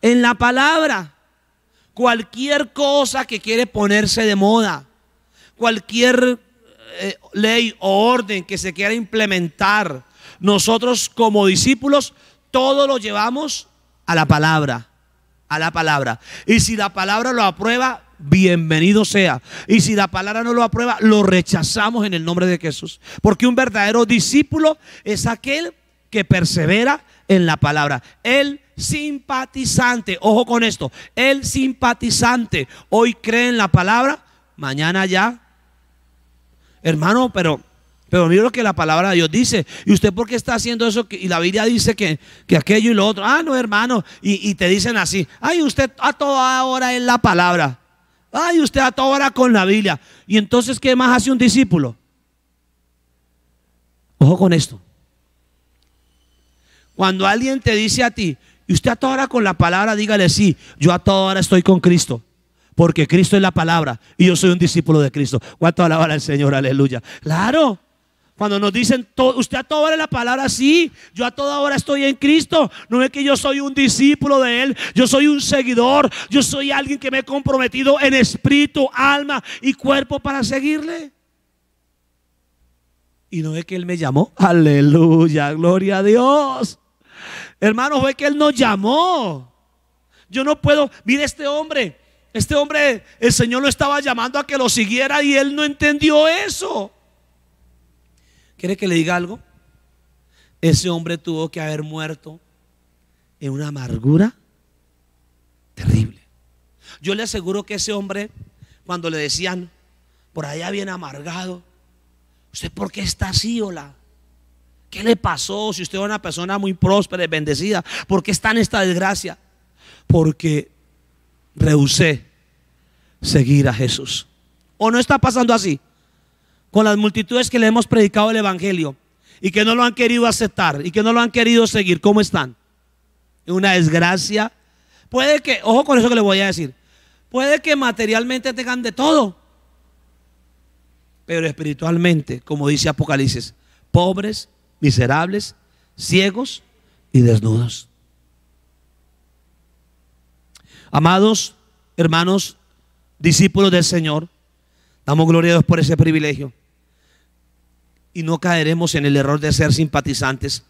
en la palabra. Cualquier cosa que quiere ponerse de moda, cualquier eh, ley o orden que se quiera implementar, nosotros como discípulos, todo lo llevamos a la palabra, a la palabra. Y si la palabra lo aprueba, bienvenido sea. Y si la palabra no lo aprueba, lo rechazamos en el nombre de Jesús. Porque un verdadero discípulo es aquel que persevera en la palabra. El simpatizante, ojo con esto, el simpatizante hoy cree en la palabra, mañana ya. Hermano, pero pero mira lo que la palabra de Dios dice. ¿Y usted por qué está haciendo eso? Y la Biblia dice que, que aquello y lo otro. Ah, no, hermano. Y, te dicen así. Ay, usted a toda hora en la palabra. Ay, usted a toda hora con la Biblia. ¿Y entonces qué más hace un discípulo? Ojo con esto. Cuando alguien te dice a ti, y usted a toda hora con la palabra, dígale sí, yo a toda hora estoy con Cristo. Porque Cristo es la palabra y yo soy un discípulo de Cristo. ¿Cuánto alabar al Señor? Aleluya. Claro. Cuando nos dicen, usted a toda hora la palabra, sí, yo a toda hora estoy en Cristo. No es que yo soy un discípulo de Él, yo soy un seguidor, yo soy alguien que me he comprometido en espíritu, alma y cuerpo para seguirle. Y no es que Él me llamó, aleluya, gloria a Dios. Hermano, fue que Él nos llamó. Yo no puedo, mire este hombre, este hombre, el Señor lo estaba llamando a que lo siguiera y Él no entendió eso. ¿Quiere que le diga algo? Ese hombre tuvo que haber muerto en una amargura terrible. Yo le aseguro que ese hombre, cuando le decían, por allá bien amargado, ¿usted por qué está así, hola? ¿Qué le pasó? Si usted es una persona muy próspera y bendecida, ¿por qué está en esta desgracia? Porque rehusé seguir a Jesús. ¿O no está pasando así? con las multitudes que le hemos predicado el Evangelio y que no lo han querido aceptar y que no lo han querido seguir, ¿cómo están? Una desgracia. Puede que, ojo con eso que le voy a decir, puede que materialmente tengan de todo, pero espiritualmente, como dice Apocalipsis, pobres, miserables, ciegos y desnudos. Amados hermanos, discípulos del Señor, damos gloria a Dios por ese privilegio y no caeremos en el error de ser simpatizantes,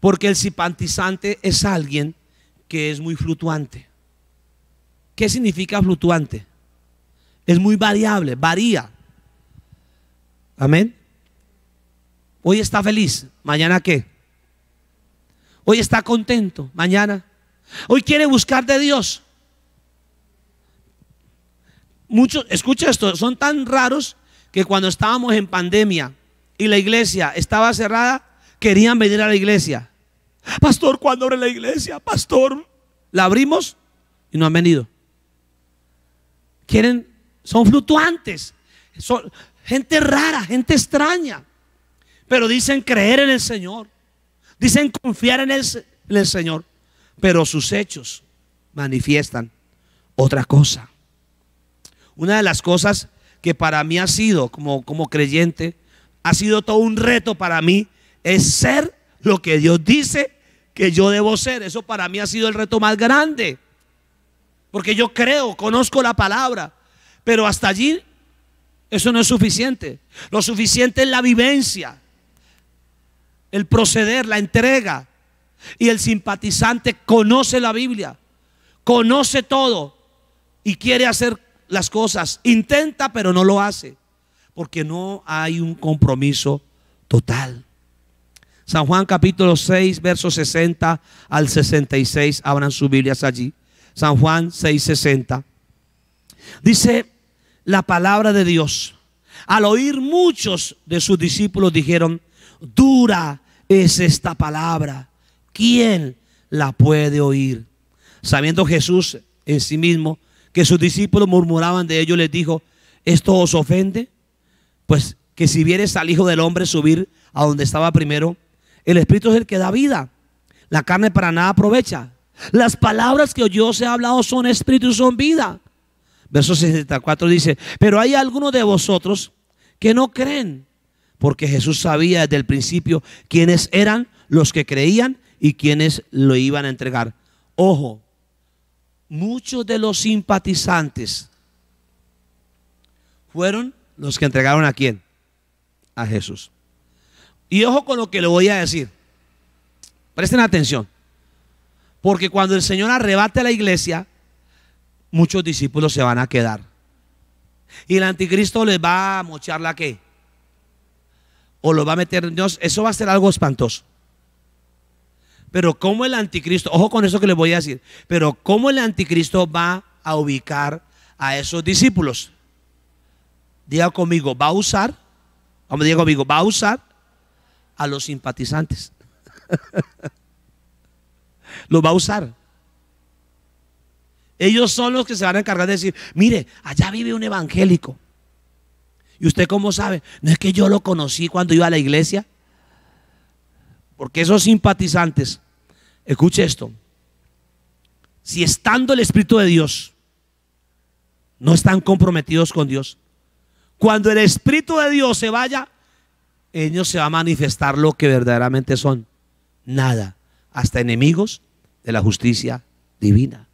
porque el simpatizante es alguien que es muy flutuante ¿Qué significa flutuante? Es muy variable, varía. Amén. Hoy está feliz, mañana qué? Hoy está contento, mañana. Hoy quiere buscar de Dios. Muchos, escucha esto, son tan raros que cuando estábamos en pandemia, y la iglesia estaba cerrada, querían venir a la iglesia. Pastor, ¿cuándo abre la iglesia? Pastor, la abrimos y no han venido. Quieren, son flutuantes... son gente rara, gente extraña, pero dicen creer en el Señor, dicen confiar en el, el Señor, pero sus hechos manifiestan otra cosa. Una de las cosas que para mí ha sido como, como creyente, ha sido todo un reto para mí, es ser lo que Dios dice que yo debo ser. Eso para mí ha sido el reto más grande. Porque yo creo, conozco la palabra, pero hasta allí eso no es suficiente. Lo suficiente es la vivencia, el proceder, la entrega. Y el simpatizante conoce la Biblia, conoce todo y quiere hacer las cosas. Intenta, pero no lo hace porque no hay un compromiso total. San Juan capítulo 6, versos 60 al 66, abran sus Biblias allí. San Juan 6, 60. Dice la palabra de Dios. Al oír muchos de sus discípulos dijeron, dura es esta palabra. ¿Quién la puede oír? Sabiendo Jesús en sí mismo que sus discípulos murmuraban de ello, les dijo, ¿esto os ofende? pues que si vieres al Hijo del Hombre subir a donde estaba primero, el Espíritu es el que da vida. La carne para nada aprovecha. Las palabras que yo os he hablado son espíritu y son vida. Verso 64 dice, pero hay algunos de vosotros que no creen, porque Jesús sabía desde el principio quiénes eran los que creían y quiénes lo iban a entregar. Ojo, muchos de los simpatizantes fueron los que entregaron a quién? A Jesús. Y ojo con lo que le voy a decir. Presten atención. Porque cuando el Señor arrebate a la iglesia, muchos discípulos se van a quedar. Y el anticristo les va a mochar la que. O lo va a meter en Dios. Eso va a ser algo espantoso. Pero como el anticristo, ojo con eso que le voy a decir, pero cómo el anticristo va a ubicar a esos discípulos. Diga conmigo, va a usar, vamos, diga conmigo, va a usar a los simpatizantes. los va a usar. Ellos son los que se van a encargar de decir, mire, allá vive un evangélico. ¿Y usted cómo sabe? No es que yo lo conocí cuando iba a la iglesia. Porque esos simpatizantes, escuche esto, si estando el Espíritu de Dios, no están comprometidos con Dios, cuando el Espíritu de Dios se vaya, ellos se van a manifestar lo que verdaderamente son. Nada. Hasta enemigos de la justicia divina.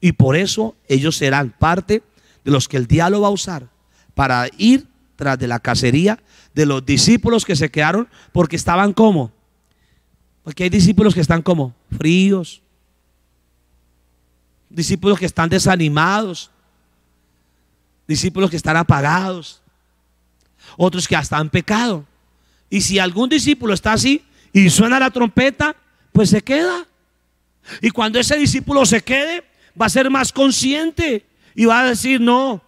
Y por eso ellos serán parte de los que el diablo va a usar para ir tras de la cacería de los discípulos que se quedaron porque estaban como. Porque hay discípulos que están como fríos. Discípulos que están desanimados. Discípulos que están apagados otros que hasta han pecado. Y si algún discípulo está así y suena la trompeta, pues se queda. Y cuando ese discípulo se quede, va a ser más consciente y va a decir, no,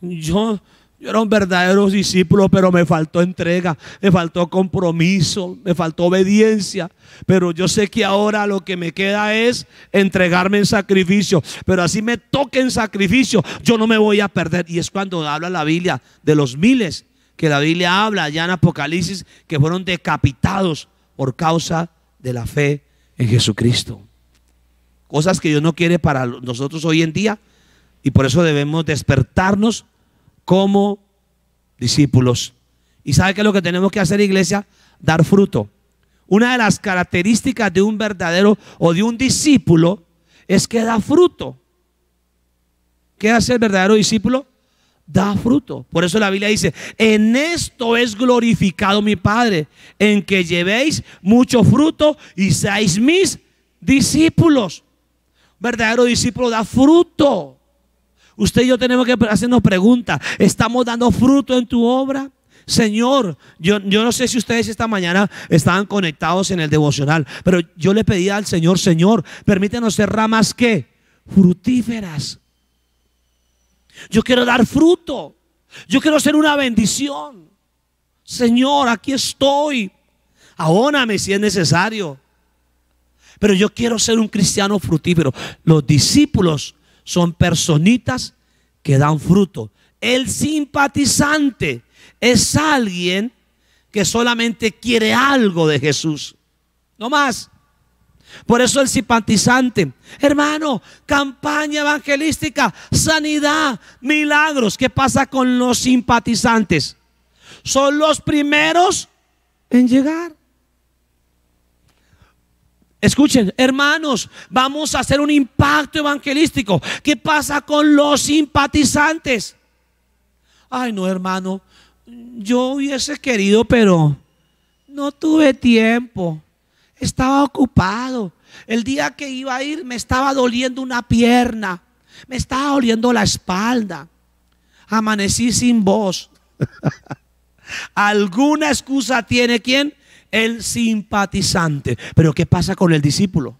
yo, era un verdadero discípulo, pero me faltó entrega, me faltó compromiso, me faltó obediencia. Pero yo sé que ahora lo que me queda es entregarme en sacrificio. Pero así me toque en sacrificio, yo no me voy a perder. Y es cuando habla la Biblia de los miles que la Biblia habla ya en Apocalipsis, que fueron decapitados por causa de la fe en Jesucristo. Cosas que Dios no quiere para nosotros hoy en día y por eso debemos despertarnos como discípulos. ¿Y sabe qué es lo que tenemos que hacer, iglesia? Dar fruto. Una de las características de un verdadero o de un discípulo es que da fruto. ¿Qué hace el verdadero discípulo? da fruto. Por eso la Biblia dice, en esto es glorificado mi Padre, en que llevéis mucho fruto y seáis mis discípulos. Verdadero discípulo da fruto. Usted y yo tenemos que hacernos preguntas, ¿estamos dando fruto en tu obra? Señor, yo, yo, no sé si ustedes esta mañana estaban conectados en el devocional, pero yo le pedía al Señor, Señor, permítenos ser ramas que frutíferas. Yo quiero dar fruto. Yo quiero ser una bendición. Señor, aquí estoy. Ahóname si es necesario. Pero yo quiero ser un cristiano frutífero. Los discípulos son personitas que dan fruto. El simpatizante es alguien que solamente quiere algo de Jesús. No más. Por eso el simpatizante, hermano, campaña evangelística, sanidad, milagros. ¿Qué pasa con los simpatizantes? Son los primeros en llegar. Escuchen, hermanos, vamos a hacer un impacto evangelístico. ¿Qué pasa con los simpatizantes? Ay, no, hermano, yo hubiese querido, pero no tuve tiempo estaba ocupado. El día que iba a ir me estaba doliendo una pierna, me estaba doliendo la espalda. Amanecí sin voz. Alguna excusa tiene quién? El simpatizante. Pero ¿qué pasa con el discípulo?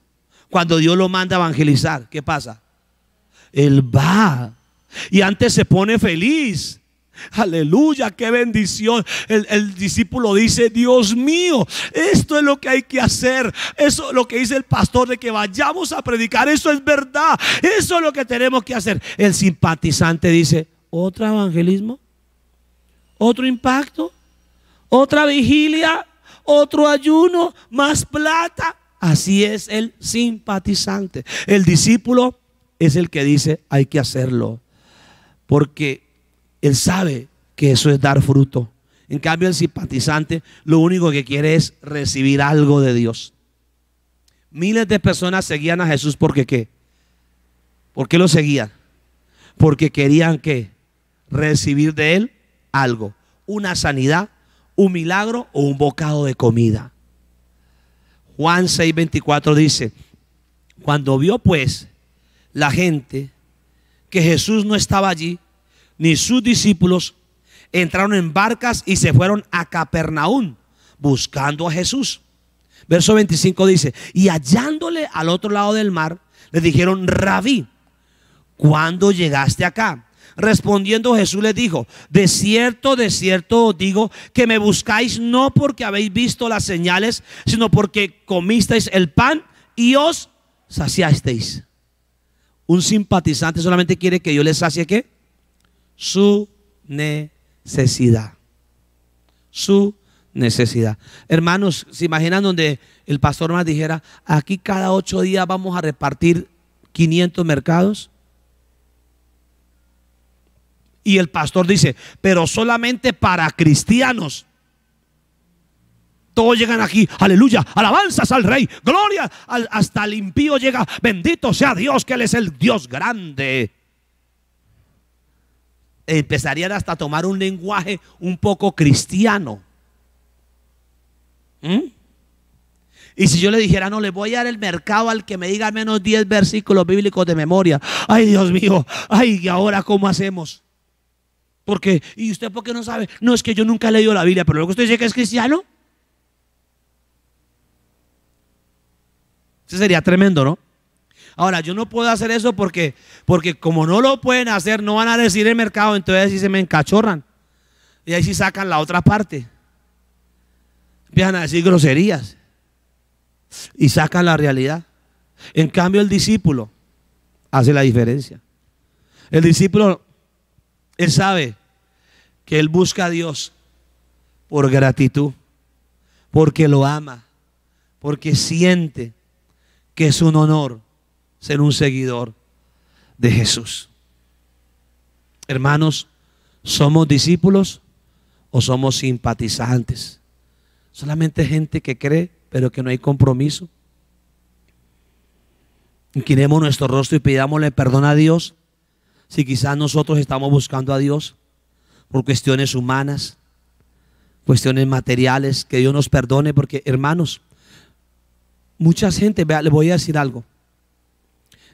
Cuando Dios lo manda a evangelizar, ¿qué pasa? Él va. Y antes se pone feliz. Aleluya, qué bendición. El, discípulo dice, Dios mío, esto es lo que hay que hacer. Eso es lo que dice el pastor de que vayamos a predicar. Eso es verdad. Eso es lo que tenemos que hacer. El simpatizante dice, ¿otro evangelismo? ¿Otro impacto? ¿Otra vigilia? ¿Otro ayuno? ¿Más plata? Así es el simpatizante. El discípulo es el que dice, hay que hacerlo. Porque él sabe que eso es dar fruto. En cambio, el simpatizante lo único que quiere es recibir algo de Dios. Miles de personas seguían a Jesús porque qué? ¿Por qué lo seguían? Porque querían que recibir de él algo, una sanidad, un milagro o un bocado de comida. Juan 6:24 dice, cuando vio pues la gente que Jesús no estaba allí, ni sus discípulos entraron en barcas y se fueron a Capernaum buscando a Jesús. Verso 25 dice, y hallándole al otro lado del mar, le dijeron, rabí, ¿cuándo llegaste acá? Respondiendo Jesús les dijo, de cierto, de cierto os digo que me buscáis no porque habéis visto las señales, sino porque comisteis el pan y os saciasteis. Un simpatizante solamente quiere que yo les sacie qué? su necesidad. Su necesidad. Hermanos, ¿se imaginan donde el pastor más dijera, aquí cada ocho días vamos a repartir 500 mercados? Y el pastor dice, pero solamente para cristianos. Todos llegan aquí, aleluya, alabanzas al rey, gloria, hasta el impío llega, bendito sea Dios, que Él es el Dios grande empezarían hasta a tomar un lenguaje un poco cristiano. ¿Mm? Y si yo le dijera, no, le voy a dar el mercado al que me diga al menos 10 versículos bíblicos de memoria. Ay, Dios mío, ay, ¿y ahora cómo hacemos? Porque, ¿y usted por qué no sabe? No, es que yo nunca he leído la Biblia, pero luego usted dice que es cristiano. Eso sería tremendo, ¿no? Ahora, yo no puedo hacer eso porque, porque como no lo pueden hacer, no van a decir el mercado, entonces sí se me encachorran. Y ahí sí sacan la otra parte. Empiezan a decir groserías. Y sacan la realidad. En cambio, el discípulo hace la diferencia. El discípulo, él sabe que él busca a Dios por gratitud, porque lo ama, porque siente que es un honor ser un seguidor de Jesús. Hermanos, ¿somos discípulos o somos simpatizantes? Solamente gente que cree, pero que no hay compromiso. Inquinemos nuestro rostro y pidámosle perdón a Dios si quizás nosotros estamos buscando a Dios por cuestiones humanas, cuestiones materiales, que Dios nos perdone, porque hermanos, mucha gente, le voy a decir algo,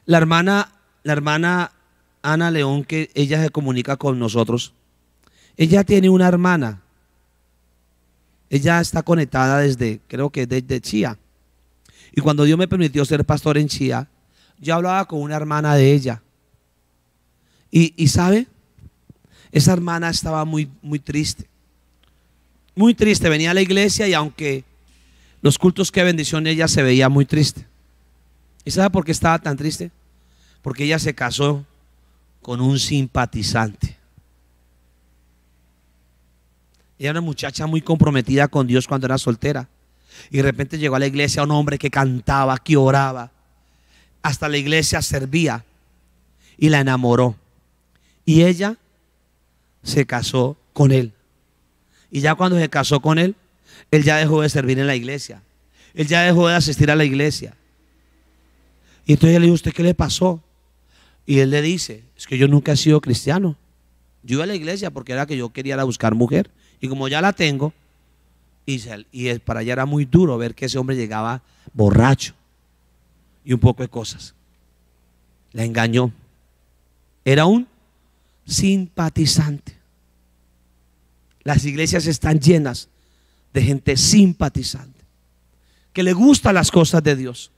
la hermana, la hermana Ana León, que ella se comunica con nosotros, ella tiene una hermana. Ella está conectada desde, creo que desde Chía. Y cuando Dios me permitió ser pastor en Chía, yo hablaba con una hermana de ella. Y, sabe, esa hermana estaba muy, muy triste. Muy triste. Venía a la iglesia y aunque los cultos que bendición ella se veía muy triste. ¿Y sabe por qué estaba tan triste? porque ella se casó con un simpatizante. Ella era una muchacha muy comprometida con Dios cuando era soltera. Y de repente llegó a la iglesia un hombre que cantaba, que oraba. Hasta la iglesia servía. Y la enamoró. Y ella se casó con él. Y ya cuando se casó con él, él ya dejó de servir en la iglesia. Él ya dejó de asistir a la iglesia. Y entonces le dijo, ¿usted qué le pasó? Y él le dice, es que yo nunca he sido cristiano. Yo iba a la iglesia porque era que yo quería ir a buscar mujer. Y como ya la tengo, y, y para allá era muy duro ver que ese hombre llegaba borracho y un poco de cosas. La engañó. Era un simpatizante. Las iglesias están llenas de gente simpatizante, que le gustan las cosas de Dios,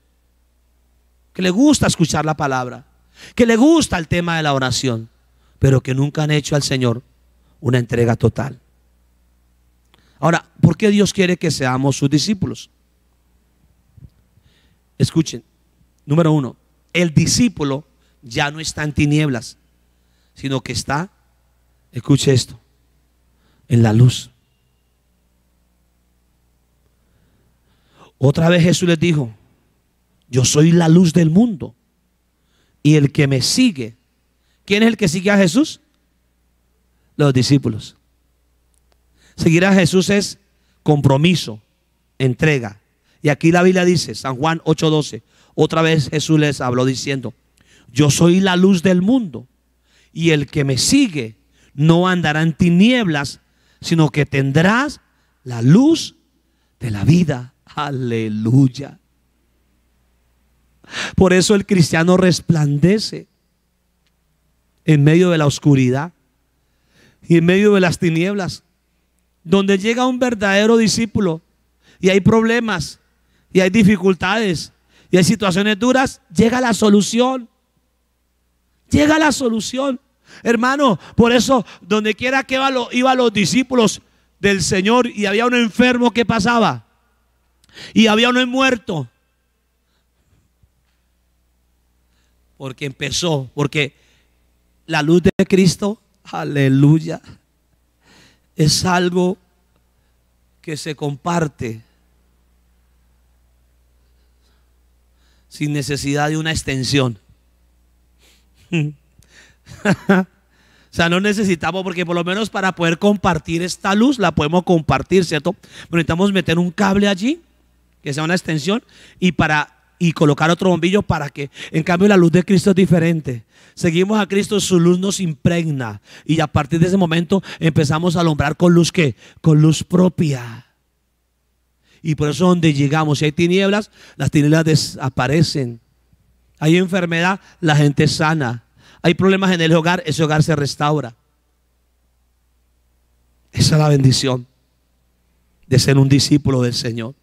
que le gusta escuchar la palabra, que le gusta el tema de la oración, pero que nunca han hecho al Señor una entrega total. Ahora, ¿por qué Dios quiere que seamos sus discípulos? Escuchen, número uno, el discípulo ya no está en tinieblas, sino que está, escuche esto, en la luz. Otra vez Jesús les dijo, yo soy la luz del mundo y el que me sigue. ¿Quién es el que sigue a Jesús? Los discípulos. Seguir a Jesús es compromiso, entrega. Y aquí la Biblia dice, San Juan 8:12, otra vez Jesús les habló diciendo, yo soy la luz del mundo y el que me sigue no andará en tinieblas, sino que tendrás la luz de la vida. Aleluya. Por eso el cristiano resplandece en medio de la oscuridad y en medio de las tinieblas, donde llega un verdadero discípulo y hay problemas y hay dificultades y hay situaciones duras, llega la solución. Llega la solución. Hermano, por eso donde quiera que iban los, iba los discípulos del Señor y había un enfermo que pasaba y había uno muerto porque empezó, porque la luz de Cristo, aleluya, es algo que se comparte sin necesidad de una extensión. o sea, no necesitamos, porque por lo menos para poder compartir esta luz, la podemos compartir, ¿cierto? necesitamos meter un cable allí, que sea una extensión, y para y colocar otro bombillo para que, en cambio, la luz de Cristo es diferente. Seguimos a Cristo, su luz nos impregna y a partir de ese momento empezamos a alumbrar con luz que, con luz propia. Y por eso donde llegamos, si hay tinieblas, las tinieblas desaparecen. Hay enfermedad, la gente es sana. Hay problemas en el hogar, ese hogar se restaura. Esa es la bendición de ser un discípulo del Señor.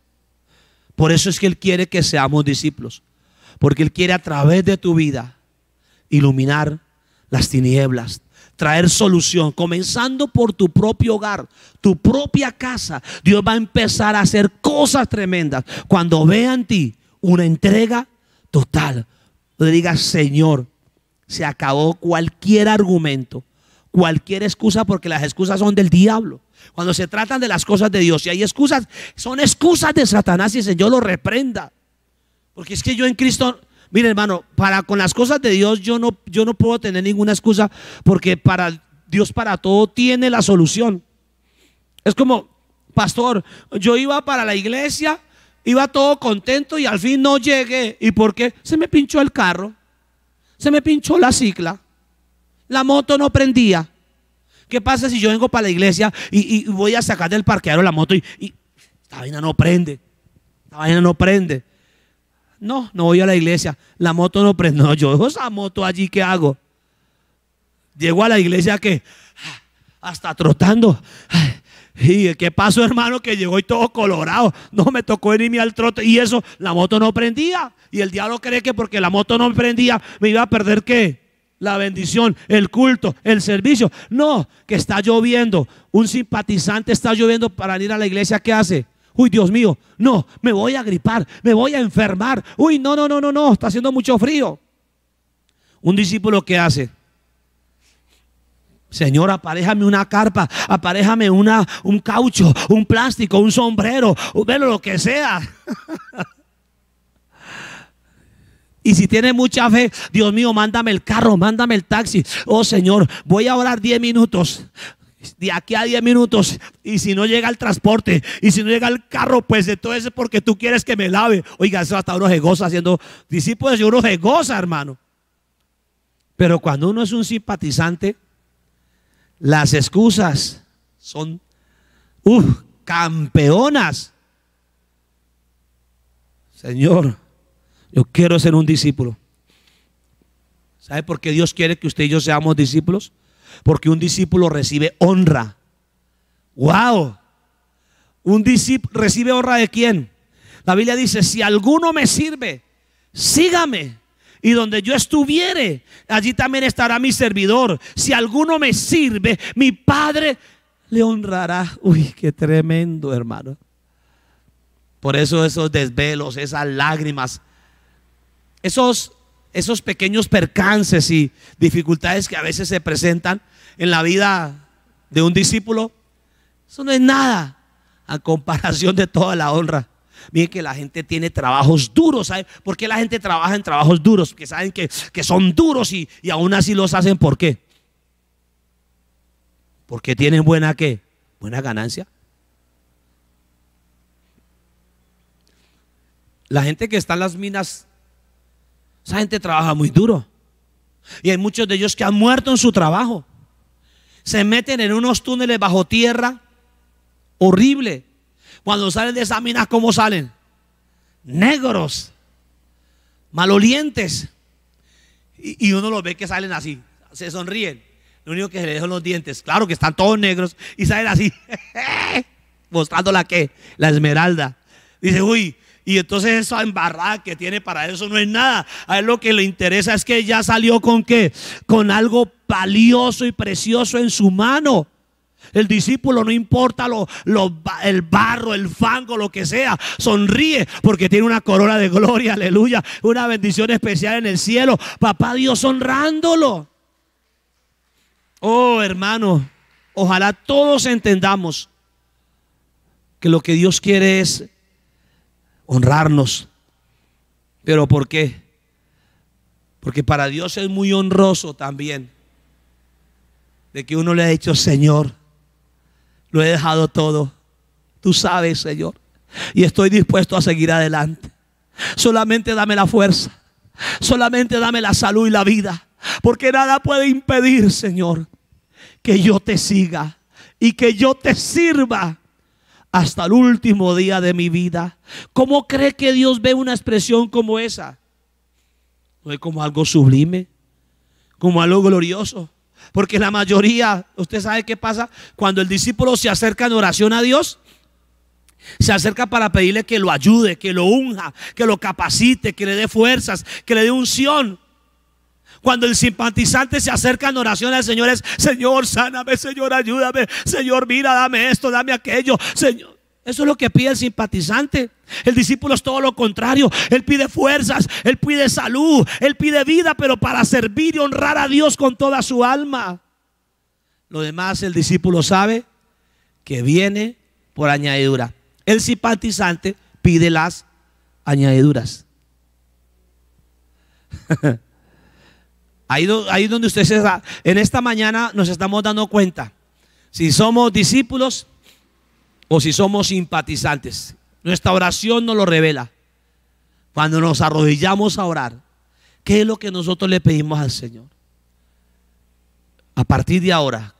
Por eso es que Él quiere que seamos discípulos. Porque Él quiere a través de tu vida iluminar las tinieblas, traer solución, comenzando por tu propio hogar, tu propia casa. Dios va a empezar a hacer cosas tremendas cuando vea en ti una entrega total. Le diga, Señor, se acabó cualquier argumento, cualquier excusa, porque las excusas son del diablo. Cuando se tratan de las cosas de Dios y hay excusas, son excusas de Satanás y el yo lo reprenda. Porque es que yo en Cristo, mire hermano, para con las cosas de Dios yo no, yo no puedo tener ninguna excusa porque para Dios para todo tiene la solución. Es como, pastor, yo iba para la iglesia, iba todo contento y al fin no llegué. ¿Y por qué? Se me pinchó el carro, se me pinchó la cicla, la moto no prendía. ¿Qué pasa si yo vengo para la iglesia y, voy a sacar del parqueadero la moto y, y esta vaina no prende? Esta vaina no prende. No, no voy a la iglesia. La moto no prende. No, yo dejo esa moto allí, ¿qué hago? Llego a la iglesia que hasta trotando. Y qué pasó, hermano, que llegó y todo colorado. No me tocó irme al trote. Y eso, la moto no prendía. Y el diablo cree que porque la moto no prendía, me iba a perder qué? la bendición, el culto, el servicio. No, que está lloviendo. Un simpatizante está lloviendo para ir a la iglesia. ¿Qué hace? Uy, Dios mío, no, me voy a gripar, me voy a enfermar. Uy, no, no, no, no, no, está haciendo mucho frío. Un discípulo que hace, Señor, aparejame una carpa, aparejame una, un caucho, un plástico, un sombrero, velo lo que sea. Y si tiene mucha fe, Dios mío, mándame el carro, mándame el taxi. Oh Señor, voy a orar 10 minutos de aquí a 10 minutos y si no llega el transporte y si no llega el carro, pues entonces es porque tú quieres que me lave. Oiga, eso hasta uno se goza haciendo discípulos y uno se goza, hermano. Pero cuando uno es un simpatizante, las excusas son campeonas. Señor, yo quiero ser un discípulo. ¿Sabe por qué Dios quiere que usted y yo seamos discípulos? Porque un discípulo recibe honra. ¡Wow! Un discípulo recibe honra de quién? La Biblia dice, si alguno me sirve, sígame. Y donde yo estuviere, allí también estará mi servidor. Si alguno me sirve, mi Padre le honrará. Uy, qué tremendo, hermano. Por eso esos desvelos, esas lágrimas, esos, esos pequeños percances y dificultades que a veces se presentan en la vida de un discípulo, eso no es nada a comparación de toda la honra. Miren que la gente tiene trabajos duros. ¿Por qué la gente trabaja en trabajos duros? Que saben que, son duros y, aún así los hacen. ¿Por qué? Porque tienen buena Buena ganancia. La gente que está en las minas esa gente trabaja muy duro. Y hay muchos de ellos que han muerto en su trabajo. Se meten en unos túneles bajo tierra. Horrible. Cuando salen de esa mina, ¿cómo salen? Negros. Malolientes. Y, uno los ve que salen así. Se sonríen. Lo único que se le dejan los dientes. Claro que están todos negros. Y salen así. Mostrando la que. La esmeralda. Dice, uy, y entonces esa embarrada que tiene para eso no es nada. A él lo que le interesa es que ya salió con qué? Con algo valioso y precioso en su mano. El discípulo no importa lo, el barro, el fango, lo que sea, sonríe porque tiene una corona de gloria, aleluya, una bendición especial en el cielo. Papá Dios honrándolo. Oh hermano, ojalá todos entendamos que lo que Dios quiere es honrarnos. ¿Pero por qué? Porque para Dios es muy honroso también de que uno le ha dicho, Señor, lo he dejado todo. Tú sabes, Señor, y estoy dispuesto a seguir adelante. Solamente dame la fuerza. Solamente dame la salud y la vida. Porque nada puede impedir, Señor, que yo te siga y que yo te sirva hasta el último día de mi vida. ¿Cómo cree que Dios ve una expresión como esa? No es como algo sublime, como algo glorioso. Porque la mayoría, usted sabe qué pasa, cuando el discípulo se acerca en oración a Dios, se acerca para pedirle que lo ayude, que lo unja, que lo capacite, que le dé fuerzas, que le dé unción. Cuando el simpatizante se acerca en oración al Señor es, Señor, sáname, Señor, ayúdame, Señor, mira, dame esto, dame aquello, Señor. Eso es lo que pide el simpatizante. El discípulo es todo lo contrario. Él pide fuerzas, él pide salud, él pide vida, pero para servir y honrar a Dios con toda su alma. Lo demás el discípulo sabe que viene por añadidura. El simpatizante pide las añadiduras. Ahí, ahí donde ustedes En esta mañana nos estamos dando cuenta si somos discípulos o si somos simpatizantes. Nuestra oración nos lo revela. Cuando nos arrodillamos a orar, ¿qué es lo que nosotros le pedimos al Señor? A partir de ahora,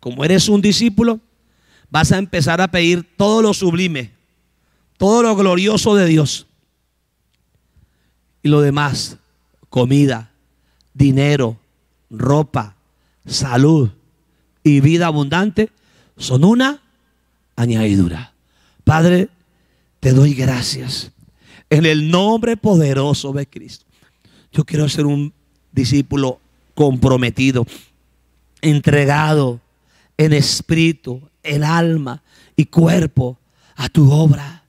como eres un discípulo, vas a empezar a pedir todo lo sublime, todo lo glorioso de Dios. Y lo demás, comida, dinero, ropa, salud y vida abundante son una añadidura. Padre, te doy gracias. En el nombre poderoso de Cristo. Yo quiero ser un discípulo comprometido, entregado en espíritu, en alma y cuerpo a tu obra.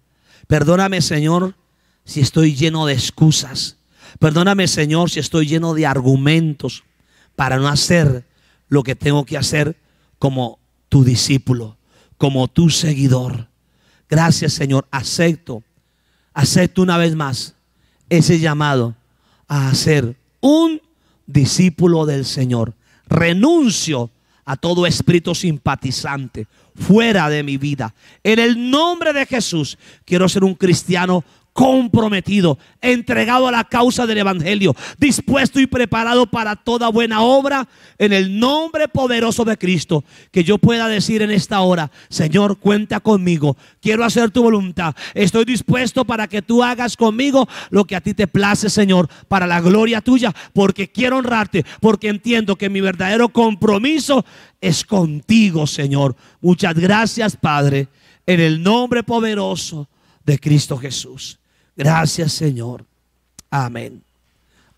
Perdóname, Señor, si estoy lleno de excusas, Perdóname, Señor, si estoy lleno de argumentos para no hacer lo que tengo que hacer como tu discípulo, como tu seguidor. Gracias, Señor. Acepto, acepto una vez más ese llamado a ser un discípulo del Señor. Renuncio a todo espíritu simpatizante fuera de mi vida. En el nombre de Jesús quiero ser un cristiano comprometido, entregado a la causa del Evangelio, dispuesto y preparado para toda buena obra, en el nombre poderoso de Cristo, que yo pueda decir en esta hora, Señor, cuenta conmigo, quiero hacer tu voluntad, estoy dispuesto para que tú hagas conmigo lo que a ti te place, Señor, para la gloria tuya, porque quiero honrarte, porque entiendo que mi verdadero compromiso es contigo, Señor. Muchas gracias, Padre, en el nombre poderoso de Cristo Jesús. Gracias Señor. Amén.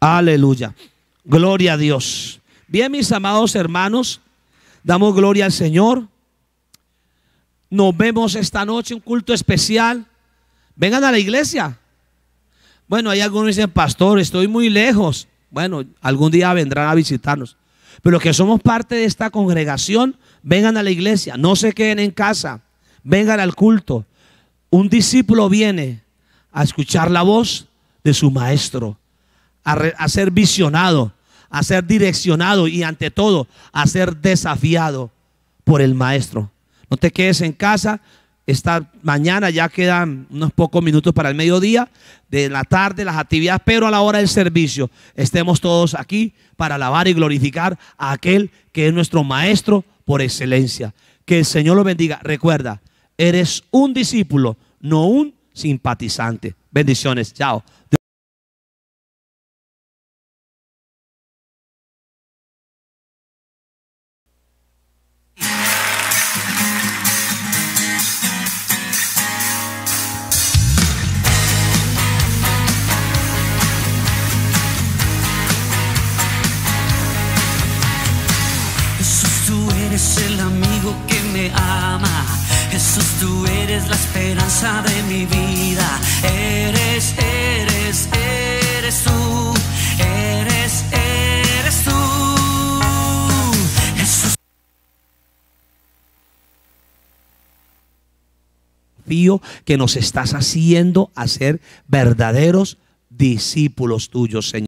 Aleluya. Gloria a Dios. Bien, mis amados hermanos, damos gloria al Señor. Nos vemos esta noche, un culto especial. Vengan a la iglesia. Bueno, hay algunos que dicen, pastor, estoy muy lejos. Bueno, algún día vendrán a visitarnos. Pero que somos parte de esta congregación, vengan a la iglesia, no se queden en casa, vengan al culto. Un discípulo viene, a escuchar la voz de su maestro, a, ser visionado, a ser direccionado y ante todo a ser desafiado por el maestro. No te quedes en casa, esta mañana ya quedan unos pocos minutos para el mediodía, de la tarde las actividades, pero a la hora del servicio estemos todos aquí para alabar y glorificar a aquel que es nuestro maestro por excelencia. Que el Señor lo bendiga. Recuerda, eres un discípulo, no un simpatizante. Bendiciones, chao. que nos estás haciendo hacer verdaderos discípulos tuyos, Señor.